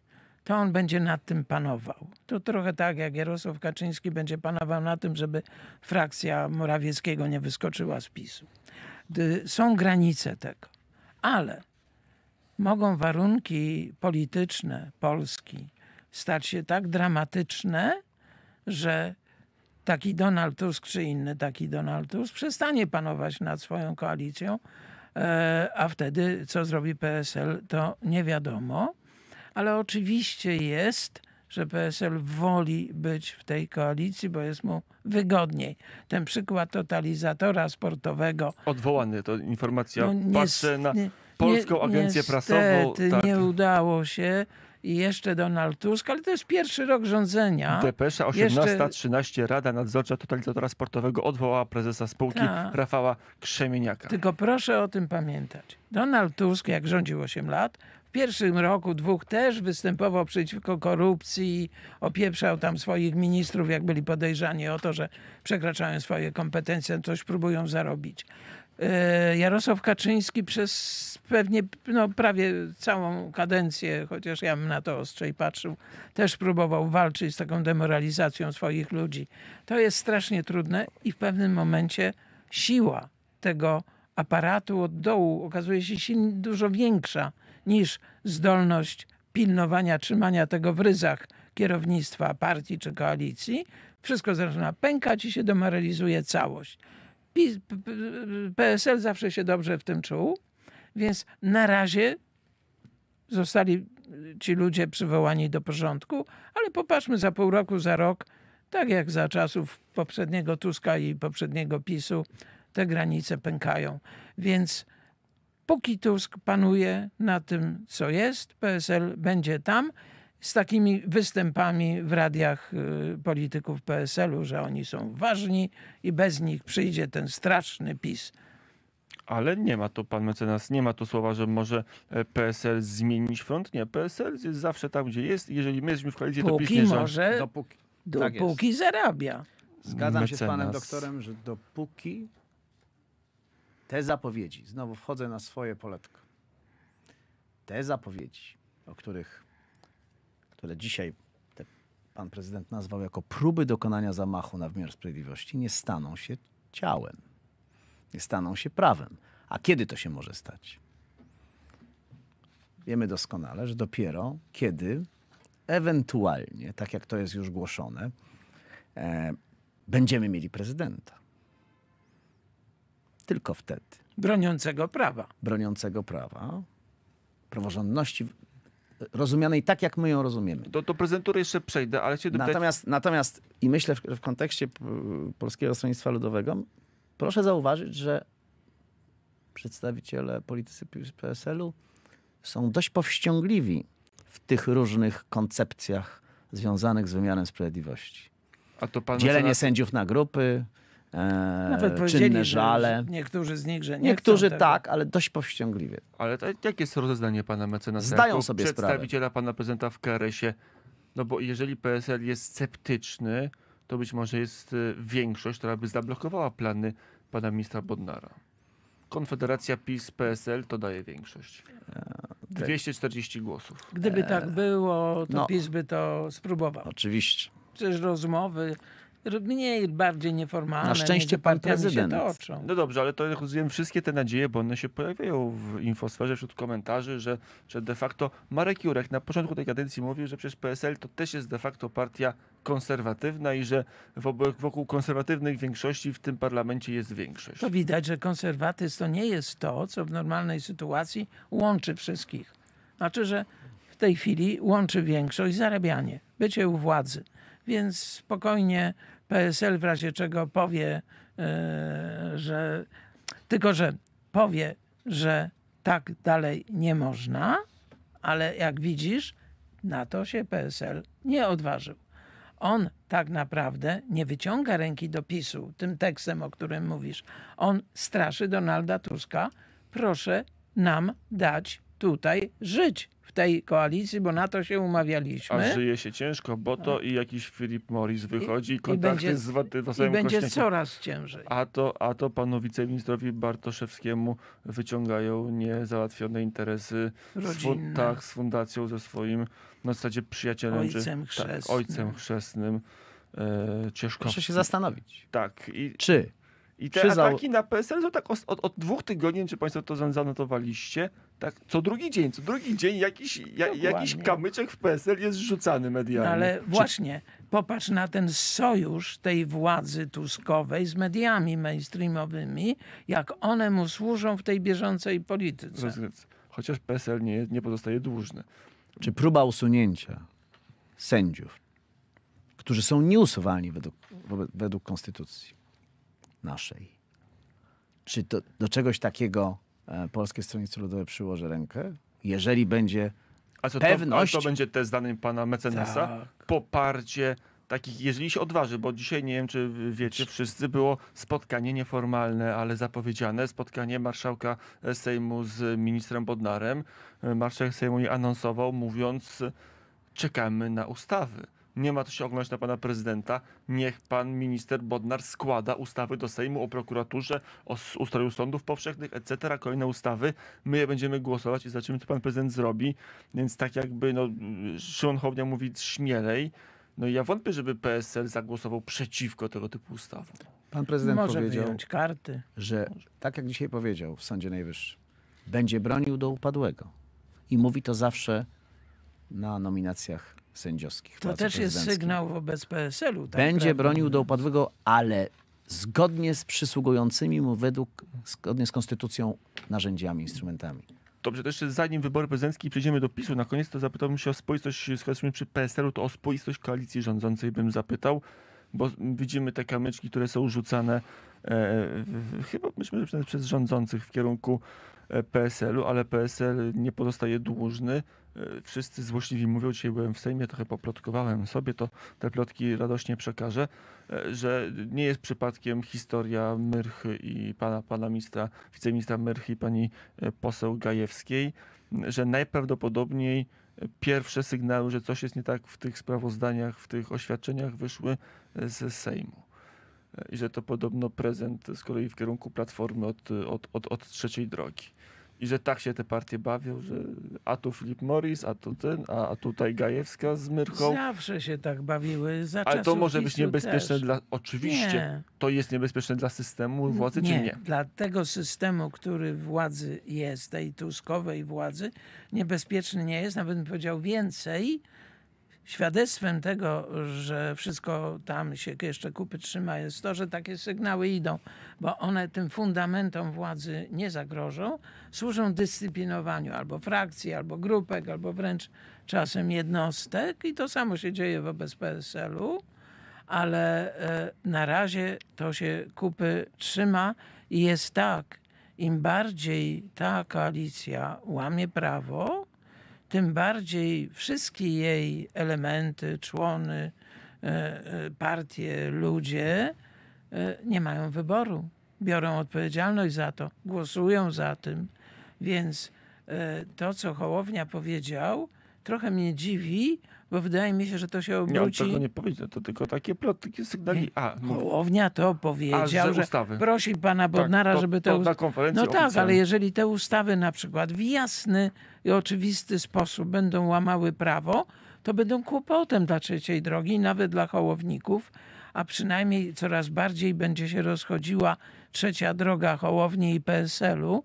to on będzie nad tym panował. To trochę tak, jak Jarosław Kaczyński będzie panował na tym, żeby frakcja Morawieckiego nie wyskoczyła z PiSu. Są granice tego ale mogą warunki polityczne Polski stać się tak dramatyczne, że taki Donald Tusk czy inny taki Donald Tusk przestanie panować nad swoją koalicją, e, a wtedy co zrobi PSL, to nie wiadomo. Ale oczywiście jest że PSL woli być w tej koalicji, bo jest mu wygodniej. Ten przykład totalizatora sportowego. Odwołany to informacja. No, Patrzę na Polską nie, Agencję Prasową. Tak. Nie udało się i jeszcze Donald Tusk, ale to jest pierwszy rok rządzenia. Depesza 18.13 jeszcze... Rada Nadzorcza Totalizatora Sportowego odwołała prezesa spółki Ta. Rafała Krzemieniaka. Tylko proszę o tym pamiętać. Donald Tusk, jak rządził 8 lat, pierwszym roku, dwóch też występował przeciwko korupcji, opieprzał tam swoich ministrów, jak byli podejrzani o to, że przekraczają swoje kompetencje, coś próbują zarobić. E, Jarosław Kaczyński przez pewnie no, prawie całą kadencję, chociaż ja bym na to ostrzej patrzył, też próbował walczyć z taką demoralizacją swoich ludzi. To jest strasznie trudne i w pewnym momencie siła tego aparatu od dołu okazuje się dużo większa niż zdolność pilnowania, trzymania tego w ryzach kierownictwa partii czy koalicji. Wszystko zaczyna pękać i się demoralizuje całość. PSL zawsze się dobrze w tym czuł, więc na razie zostali ci ludzie przywołani do porządku, ale popatrzmy za pół roku, za rok, tak jak za czasów poprzedniego Tuska i poprzedniego PiSu, te granice pękają. Więc póki Tusk panuje na tym, co jest, PSL będzie tam z takimi występami w radiach y, polityków PSL-u, że oni są ważni i bez nich przyjdzie ten straszny PiS. Ale nie ma to, pan mecenas, nie ma to słowa, że może e, PSL zmienić front. Nie, PSL jest zawsze tam, gdzie jest. Jeżeli my jesteśmy w koalicji, to PiS nie może, dopóki, tak dopóki tak zarabia. Zgadzam mecenas. się z panem doktorem, że dopóki te zapowiedzi, znowu wchodzę na swoje poletko. Te zapowiedzi, o których, które dzisiaj pan prezydent nazwał jako próby dokonania zamachu na wymiar sprawiedliwości, nie staną się ciałem, nie staną się prawem. A kiedy to się może stać? Wiemy doskonale, że dopiero kiedy ewentualnie, tak jak to jest już głoszone, e, będziemy mieli prezydenta. Tylko wtedy. Broniącego prawa. Broniącego prawa, praworządności rozumianej tak, jak my ją rozumiemy. Do, do prezentury jeszcze przejdę, ale się dopytać... natomiast, natomiast, i myślę w, w kontekście Polskiego Stronnictwa Ludowego, proszę zauważyć, że przedstawiciele politycy PSL-u są dość powściągliwi w tych różnych koncepcjach związanych z wymiarem sprawiedliwości. Dzielenie senat... sędziów na grupy, Eee, Nawet czynne żale. Niektórzy z nich, że nie Niektórzy tak, ale dość powściągliwie. Ale to, jakie jest rozeznanie pana mecenasa? Zdają sobie przedstawiciela sprawę. pana prezydenta w KRS-ie. No bo jeżeli PSL jest sceptyczny, to być może jest y, większość, która by zablokowała plany pana ministra Bodnara. Konfederacja PiS, PSL to daje większość. 240 eee, tak. głosów. Gdyby tak eee, było, to no, PiS by to spróbował. Oczywiście. Przecież rozmowy mniej bardziej nieformalne. Na szczęście pan prezydent. No dobrze, ale to rozumiem wszystkie te nadzieje, bo one się pojawiają w infosferze wśród komentarzy, że, że de facto Marek Jurek na początku tej kadencji mówił, że przecież PSL to też jest de facto partia konserwatywna i że wokół konserwatywnych większości w tym parlamencie jest większość. To widać, że konserwatyzm to nie jest to, co w normalnej sytuacji łączy wszystkich. Znaczy, że w tej chwili łączy większość zarabianie, bycie u władzy. Więc spokojnie PSL w razie czego powie, e, że tylko, że powie, że tak dalej nie można, ale jak widzisz, na to się PSL nie odważył. On tak naprawdę nie wyciąga ręki do PiSu tym tekstem, o którym mówisz. On straszy Donalda Tuska. Proszę nam dać tutaj żyć w tej koalicji, bo na to się umawialiśmy. A żyje się ciężko, bo to tak. i jakiś Filip Morris wychodzi i, i kontakty i będzie, z Watysławem I będzie Kośniakiem. coraz ciężej. A to, a to panu wiceministrowi Bartoszewskiemu wyciągają niezałatwione interesy Rodzinne. z, fun, tak, z fundacją, ze swoim na zasadzie przyjacielem. Ojcem czy, tak, chrzestnym. Tak, ojcem chrzestnym. E, ciężko. Muszę się zastanowić. Tak. I... Czy i te Przyzał... ataki na PSL są tak od, od, dwóch tygodni, czy Państwo to zanotowaliście, tak co drugi dzień, co drugi dzień jakiś, ja, no jakiś kamyczek w PSL jest rzucany medialnie. No ale czy... właśnie, popatrz na ten sojusz tej władzy tuskowej z mediami mainstreamowymi, jak one mu służą w tej bieżącej polityce. Chociaż PSL nie, nie pozostaje dłużny. Czy próba usunięcia sędziów, którzy są nieusuwalni według, według konstytucji, naszej. Czy do, do czegoś takiego e, Polskie Stronnictwo Ludowe przyłoży rękę? Jeżeli będzie a co, pewność... To, to będzie te zdaniem pana mecenasa? Tak. Poparcie takich, jeżeli się odważy, bo dzisiaj nie wiem, czy wiecie wszyscy, było spotkanie nieformalne, ale zapowiedziane, spotkanie marszałka Sejmu z ministrem Bodnarem. E, marszałek Sejmu je anonsował, mówiąc czekamy na ustawy nie ma co się oglądać na pana prezydenta. Niech pan minister Bodnar składa ustawy do Sejmu o prokuraturze, o ustroju sądów powszechnych, etc. Kolejne ustawy. My je będziemy głosować i zobaczymy, co pan prezydent zrobi. Więc tak jakby no, Szymon Hołdnia mówi śmielej. No ja wątpię, żeby PSL zagłosował przeciwko tego typu ustawom. Pan prezydent Może powiedział, karty. że tak jak dzisiaj powiedział w Sądzie Najwyższym, będzie bronił do upadłego. I mówi to zawsze na nominacjach sędziowskich. To też jest sygnał wobec PSL-u. Tak Będzie bronił mhm. do upadłego, ale zgodnie z przysługującymi mu według, zgodnie z konstytucją, narzędziami, instrumentami. Dobrze, to jeszcze zanim wybory prezydenckie przejdziemy do PiSu, na koniec to zapytałbym się o spoistość, skończymy przy PSL-u, to o spoistość koalicji rządzącej bym zapytał, bo widzimy te kamyczki, które są rzucane e, chyba myślę, przez rządzących w kierunku e, PSL-u, ale PSL nie pozostaje dłużny wszyscy złośliwi mówią, dzisiaj byłem w Sejmie, trochę poplotkowałem sobie, to te plotki radośnie przekażę, e, że nie jest przypadkiem historia Myrchy i pana, pana ministra, wiceministra Myrchy i pani e, poseł Gajewskiej, że najprawdopodobniej pierwsze sygnały, że coś jest nie tak w tych sprawozdaniach, w tych oświadczeniach wyszły e, ze Sejmu. I że to podobno prezent z kolei w kierunku Platformy od, od, od, od trzeciej drogi. I że tak się te partie bawią, że a tu Filip Morris, a tu ten, a, tutaj Gajewska z Myrką. Zawsze się tak bawiły. Za Ale to może być niebezpieczne też. dla. Oczywiście nie. to jest niebezpieczne dla systemu władzy, nie. czy nie? Dla tego systemu, który władzy jest, tej tuskowej władzy, niebezpieczny nie jest, nawet bym powiedział więcej świadectwem tego, że wszystko tam się jeszcze kupy trzyma, jest to, że takie sygnały idą, bo one tym fundamentom władzy nie zagrożą, służą dyscyplinowaniu albo frakcji, albo grupek, albo wręcz czasem jednostek i to samo się dzieje wobec PSL-u, ale e, na razie to się kupy trzyma i jest tak, im bardziej ta koalicja łamie prawo, tym bardziej wszystkie jej elementy, człony, e, e, partie, ludzie e, nie mają wyboru. Biorą odpowiedzialność za to, głosują za tym. Więc to, co Hołownia powiedział, trochę mnie dziwi, bo wydaje mi się, że to się obróci... Nie, tego nie powiedział, to tylko takie plotki, sygnali. A, no. Hołownia to powiedział, a, że, ustawy. prosi pana tak, Bodnara, tak, to, żeby te... ustawy, Na konferencji no oficjalnej. tak, ale jeżeli te ustawy na przykład w jasny i oczywisty sposób będą łamały prawo, to będą kłopotem dla trzeciej drogi, nawet dla hołowników, a przynajmniej coraz bardziej będzie się rozchodziła trzecia droga hołowni i PSL-u,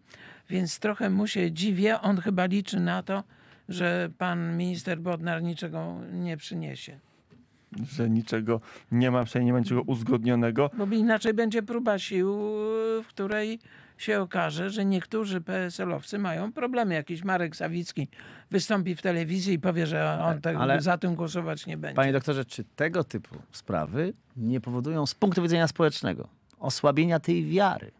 więc trochę mu się dziwię, on chyba liczy na to, że pan minister Bodnar niczego nie przyniesie. Że niczego nie ma, przynajmniej nie ma niczego uzgodnionego. Bo inaczej będzie próba sił, w której się okaże, że niektórzy PSL-owcy mają problemy. Jakiś Marek Sawicki wystąpi w telewizji i powie, że on tak, Ale za tym głosować nie będzie. Panie doktorze, czy tego typu sprawy nie powodują z punktu widzenia społecznego osłabienia tej wiary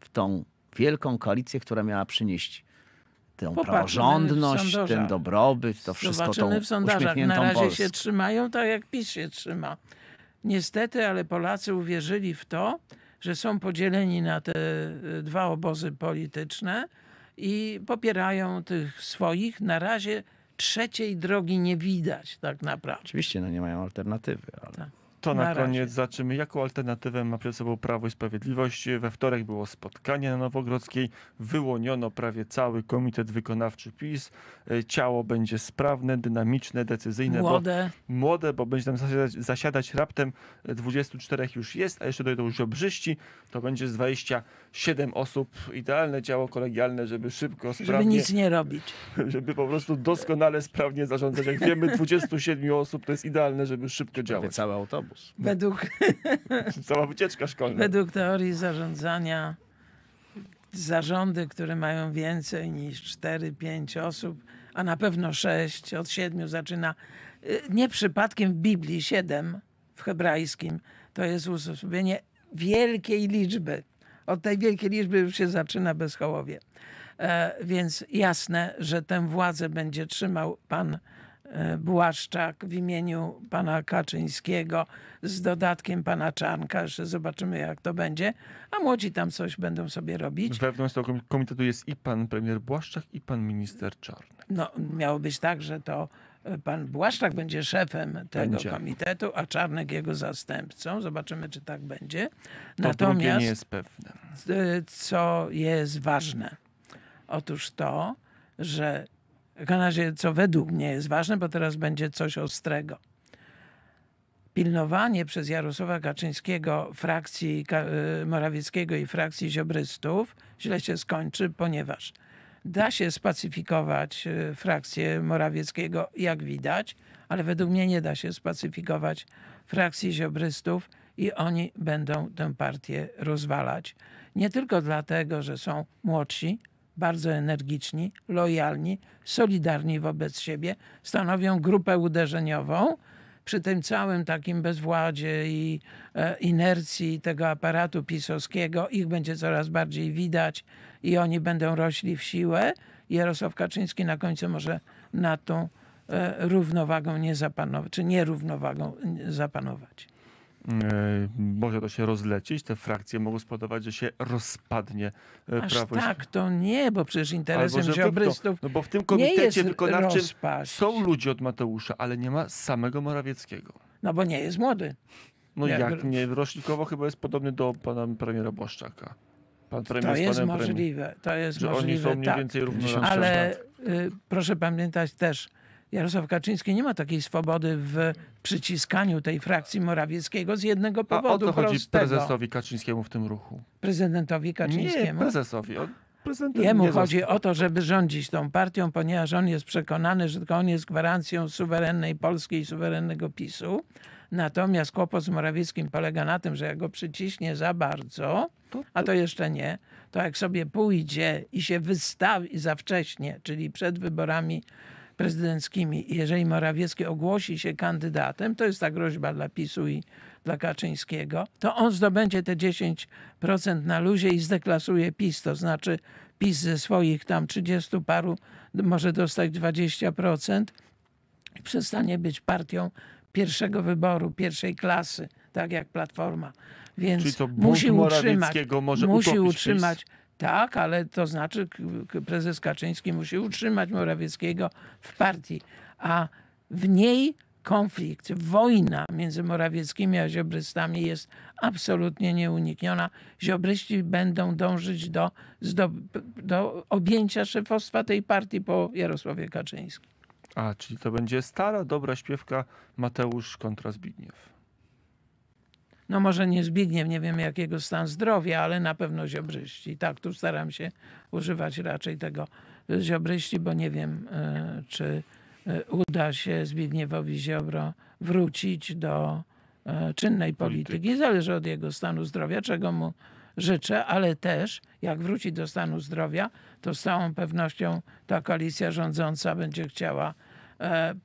w tą wielką koalicję, która miała przynieść tę praworządność, ten dobrobyt, to wszystko Zobaczymy w sondażach. Na razie Polskę. się trzymają tak jak PiS się trzyma. Niestety, ale Polacy uwierzyli w to, że są podzieleni na te y, dwa obozy polityczne i popierają tych swoich. Na razie trzeciej drogi nie widać tak naprawdę. Oczywiście, no nie mają alternatywy. Ale... Tak to na, na koniec razie. zaczymy. Jaką alternatywę ma przed sobą Prawo i Sprawiedliwość? We wtorek było spotkanie na Nowogrodzkiej. Wyłoniono prawie cały komitet wykonawczy PiS. E, ciało będzie sprawne, dynamiczne, decyzyjne. Młode. Bo, młode, bo będzie tam zasiadać, zasiadać raptem 24 e, już jest, a jeszcze dojdą obrzyści. To będzie z 27 osób. Idealne ciało kolegialne, żeby szybko, sprawnie... Żeby nic nie robić. Żeby po prostu doskonale, sprawnie zarządzać. Jak wiemy, 27 osób to jest idealne, żeby szybko działać. Cały autobus. Według... Cała wycieczka szkolna. Według teorii zarządzania zarządy, które mają więcej niż 4-5 osób, a na pewno 6, od 7 zaczyna, y, nie przypadkiem w Biblii 7 w hebrajskim, to jest usposobienie wielkiej liczby. Od tej wielkiej liczby już się zaczyna bezchołowie. E, więc jasne, że tę władzę będzie trzymał pan E, Błaszczak w imieniu pana Kaczyńskiego z dodatkiem pana Czarnka. Jeszcze zobaczymy, jak to będzie. A młodzi tam coś będą sobie robić. Wewnątrz tego komitetu jest i pan premier Błaszczak, i pan minister Czarnek. No, miało być tak, że to e, pan Błaszczak będzie szefem tego będzie. komitetu, a Czarnek jego zastępcą. Zobaczymy, czy tak będzie. To Natomiast nie jest pewne. E, co jest ważne? Otóż to, że w razie, co według mnie jest ważne, bo teraz będzie coś ostrego. Pilnowanie przez Jarosława Kaczyńskiego frakcji y, Morawieckiego i frakcji Ziobrystów źle się skończy, ponieważ da się spacyfikować y, frakcję Morawieckiego, jak widać, ale według mnie nie da się spacyfikować frakcji Ziobrystów i oni będą tę partię rozwalać. Nie tylko dlatego, że są młodsi, bardzo energiczni, lojalni, solidarni wobec siebie, stanowią grupę uderzeniową. Przy tym całym takim bezwładzie i e, inercji tego aparatu pisowskiego ich będzie coraz bardziej widać i oni będą rośli w siłę. Jarosław Kaczyński na końcu może na tą e, równowagą nie zapanować, czy nierównowagą zapanować. E, może to się rozlecieć, te frakcje mogą spodobać, że się rozpadnie e, Aż prawo. Tak, to nie, bo przecież interesem Albo, ziobrystów. No bo w tym komitecie wykonawczym rozpaść. są ludzie od Mateusza, ale nie ma samego Morawieckiego. No bo nie jest młody. No jak, jak nie? Rośnikowo chyba jest podobny do pana premiera Błaszczaka. Pan premier to jest możliwe, premier, to jest możliwe. Oni są mniej tak. więcej równoległe. Ale y, proszę pamiętać też, Jarosław Kaczyński nie ma takiej swobody w przyciskaniu tej frakcji Morawieckiego z jednego powodu A o to chodzi prezesowi Kaczyńskiemu w tym ruchu. Prezydentowi Kaczyńskiemu? Nie, prezesowi. Jemu chodzi o to, żeby rządzić tą partią, ponieważ on jest przekonany, że tylko on jest gwarancją suwerennej Polski i suwerennego PiSu. Natomiast kłopot z Morawieckim polega na tym, że jak go przyciśnie za bardzo, a to jeszcze nie, to jak sobie pójdzie i się wystawi za wcześnie, czyli przed wyborami prezydenckimi. Jeżeli Morawiecki ogłosi się kandydatem, to jest ta groźba dla PiSu i dla Kaczyńskiego, to on zdobędzie te 10% na luzie i zdeklasuje PiS, to znaczy PiS ze swoich tam 30 paru może dostać 20% i przestanie być partią pierwszego wyboru, pierwszej klasy, tak jak Platforma. Więc Czyli to musi utrzymać, może musi utrzymać PiS. Tak, ale to znaczy prezes Kaczyński musi utrzymać Morawieckiego w partii, a w niej konflikt, wojna między Morawieckim a ziobrystami jest absolutnie nieunikniona. Ziobryści będą dążyć do, do, do objęcia szefostwa tej partii po Jarosławie Kaczyńskim. A, czyli to będzie stara, dobra śpiewka Mateusz kontra Zbigniew no może nie Zbigniew, nie wiem jakiego stan zdrowia, ale na pewno ziobryści. Tak, tu staram się używać raczej tego ziobryści, bo nie wiem, e, czy e, uda się Zbigniewowi Ziobro wrócić do e, czynnej polityki. Zależy od jego stanu zdrowia, czego mu życzę, ale też jak wróci do stanu zdrowia, to z całą pewnością ta koalicja rządząca będzie chciała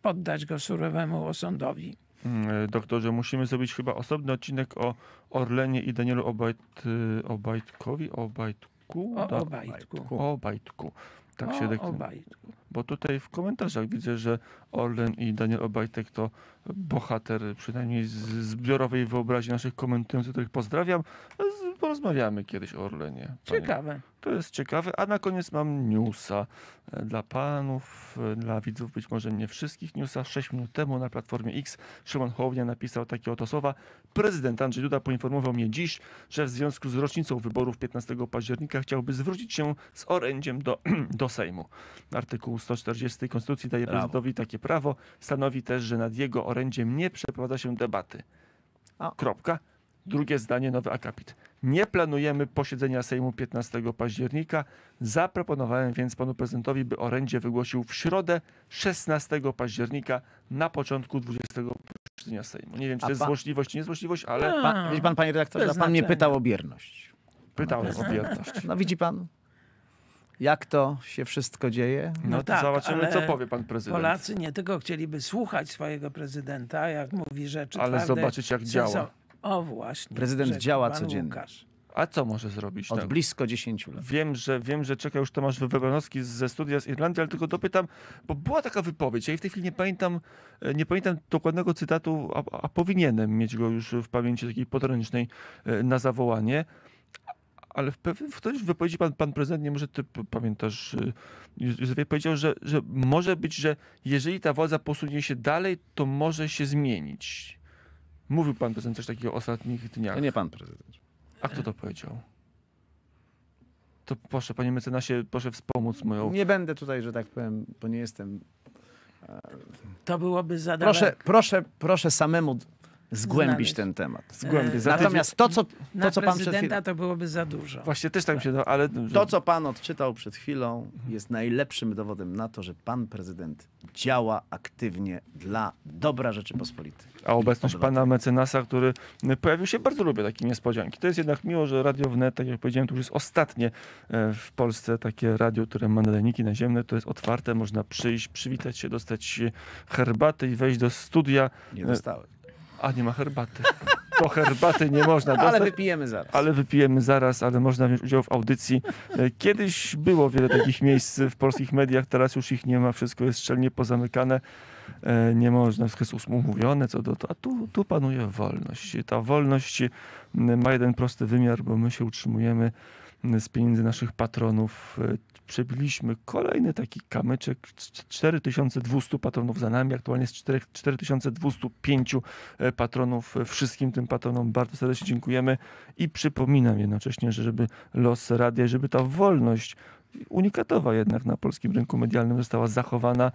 poddać go surowemu osądowi. Mm, e, doktorze, musimy zrobić chyba osobny odcinek o Orlenie i Danielu Obajt, e, Obajtkowi, Obajtku? O, Obajtku. O, Obajtku. Tak o, się dek... Tak- Obajtku. Bo tutaj w komentarzach widzę, że Orlen i Daniel Obajtek to bohater, przynajmniej z zbiorowej wyobraźni naszych komentujących, których pozdrawiam, porozmawiamy kiedyś o Orlenie. Panie. Ciekawe. To jest ciekawe. A na koniec mam newsa e, dla panów, e, dla widzów, być może nie wszystkich newsa. Sześć minut temu na platformie X Szymon Hołownia napisał takie oto słowa. Prezydent Andrzej Duda poinformował mnie dziś, że w związku z rocznicą wyborów 15 października chciałby zwrócić się z orędziem do, do Sejmu. Artykuł 140 Konstytucji daje Brawo. prezydentowi takie prawo. Stanowi też, że nad jego orędziem nie przeprowadza się debaty. Kropka. Drugie zdanie, nowy akapit. Nie planujemy posiedzenia Sejmu 15 października. Zaproponowałem więc panu prezydentowi, by orędzie wygłosił w środę 16 października na początku 20 posiedzenia Sejmu. Nie wiem, czy to jest złośliwość, czy nie złośliwość, ale... Pan, widzi pan, panie redaktorze, pan mnie pytał o bierność. Pytałem no, o bierność. No widzi pan, jak to się wszystko dzieje. No, no tak, zobaczymy, co powie pan prezydent. Polacy nie tylko chcieliby słuchać swojego prezydenta, jak mówi rzeczy Ale twarde, zobaczyć, jak działa. O właśnie. Prezydent działa codziennie. Łukasz. A co może zrobić? Od tak? blisko 10 lat. Wiem, że wiem, że czeka już Tomasz Weberanowski ze studia z Irlandii, ale tylko dopytam, bo była taka wypowiedź. Ja w tej chwili nie pamiętam, e, nie pamiętam dokładnego cytatu, a, a powinienem mieć go już w pamięci takiej podręcznej e, na zawołanie ale w, pewnym, w którymś wypowiedzi pan, pan prezydent, nie może ty pamiętasz, e, Józefie, powiedział, że, że może być, że jeżeli ta władza posunie się dalej, to może się zmienić. Mówił pan prezydent coś takiego w ostatnich dniach. To nie pan prezydent. A kto to powiedział? To proszę, panie mecenasie, proszę wspomóc moją... Nie będę tutaj, że tak powiem, bo nie jestem... E, to byłoby za proszę, proszę, proszę samemu zgłębić Znaleźć. ten temat. E, Zgłębię. Natomiast to, co, to, co pan przed chwilą... to byłoby za dużo. Właśnie też tak mi się, no, ale... To, co pan odczytał przed chwilą, jest najlepszym dowodem na to, że pan prezydent działa aktywnie dla dobra Rzeczypospolitej. A obecność pana mecenasa, który pojawił się, bardzo lubię takie niespodzianki. To jest jednak miło, że Radio Wnet, tak jak powiedziałem, to już jest ostatnie e, w Polsce takie radio, które ma nadajniki naziemne, to jest otwarte, można przyjść, przywitać się, dostać herbaty i wejść do studia. Nie dostałem. A nie ma herbaty. Po herbaty nie można dostać. Ale wypijemy zaraz. Ale wypijemy zaraz, ale można wziąć udział w audycji. E, kiedyś było wiele takich miejsc w polskich mediach, teraz już ich nie ma. Wszystko jest szczelnie pozamykane e, nie można, wszystko jest umówione co do to, a tu, tu panuje wolność. Ta wolność ma jeden prosty wymiar, bo my się utrzymujemy Y, z pieniędzy naszych patronów. Y, Przebiliśmy kolejny taki kamyczek, 4200 patronów za nami, aktualnie jest 4205 e, patronów. E, wszystkim tym patronom bardzo serdecznie dziękujemy i przypominam jednocześnie, że żeby los radia, żeby ta wolność unikatowa jednak na polskim rynku medialnym została zachowana,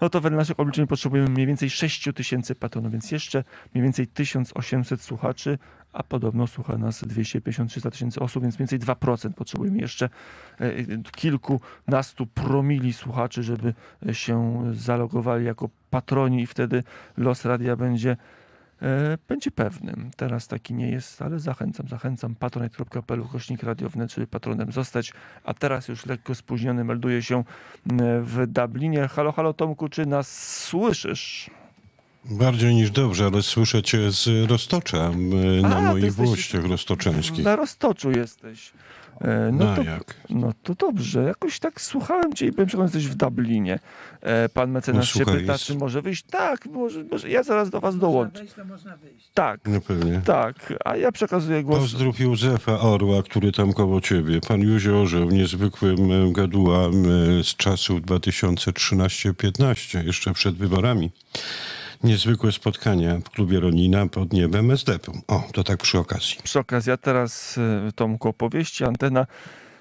no to wedle naszych obliczeń potrzebujemy mniej więcej 6 tysięcy patronów, więc jeszcze mniej więcej 1800 słuchaczy, a podobno słucha nas 250-300 tysięcy osób, więc mniej więcej 2% potrzebujemy jeszcze e, e, kilkunastu promili słuchaczy, żeby się zalogowali jako patroni i wtedy los radia będzie E, będzie pewnym. Teraz taki nie jest, ale zachęcam, zachęcam patronite.pl ukośnik wnet czyli patronem zostać, a teraz już lekko spóźniony melduje się e, w Dublinie. Halo, halo Tomku, czy nas słyszysz? Bardziej niż dobrze, ale słyszę cię z Roztocza, na a, moich włościach roztoczeńskich. Na Roztoczu jesteś. E, no, no, to, no to dobrze. Jakoś tak słuchałem cię i byłem przekonany, jesteś w Dublinie. E, pan mecenas no, się pyta, jest. czy może wyjść. Tak, może, może ja zaraz do was dołączę. Tak, no pewnie. tak. A ja przekazuję głos. Pozdrów Józefa Orła, który tam koło ciebie. Pan Józio Orzeł, niezwykłym e, gadułam z czasów 2013-15, jeszcze przed wyborami niezwykłe spotkania w klubie Ronina pod niebem SDP. O, to tak przy okazji. Przy okazji, a teraz y, Tomku opowieści, antena,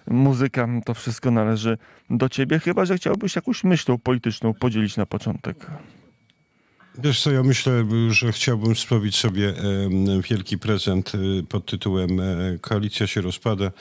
muzyka, to wszystko należy do ciebie, chyba że chciałbyś jakąś myślą polityczną podzielić na początek. Wiesz co, ja myślę, że chciałbym sprawić sobie wielki prezent y, pod tytułem e, Koalicja się rozpada,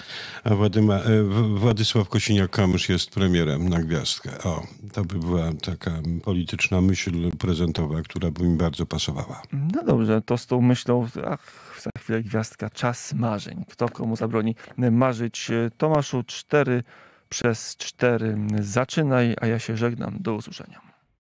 a e, Władysław Kosiniak-Kamysz jest premierem na gwiazdkę. O, to by była taka polityczna myśl prezentowa, która by mi bardzo pasowała. No dobrze, to z tą myślą, ach, za chwilę gwiazdka, czas marzeń. Kto komu zabroni marzyć? E, Tomaszu, cztery przez cztery. zaczynaj, a ja się żegnam. Do usłyszenia.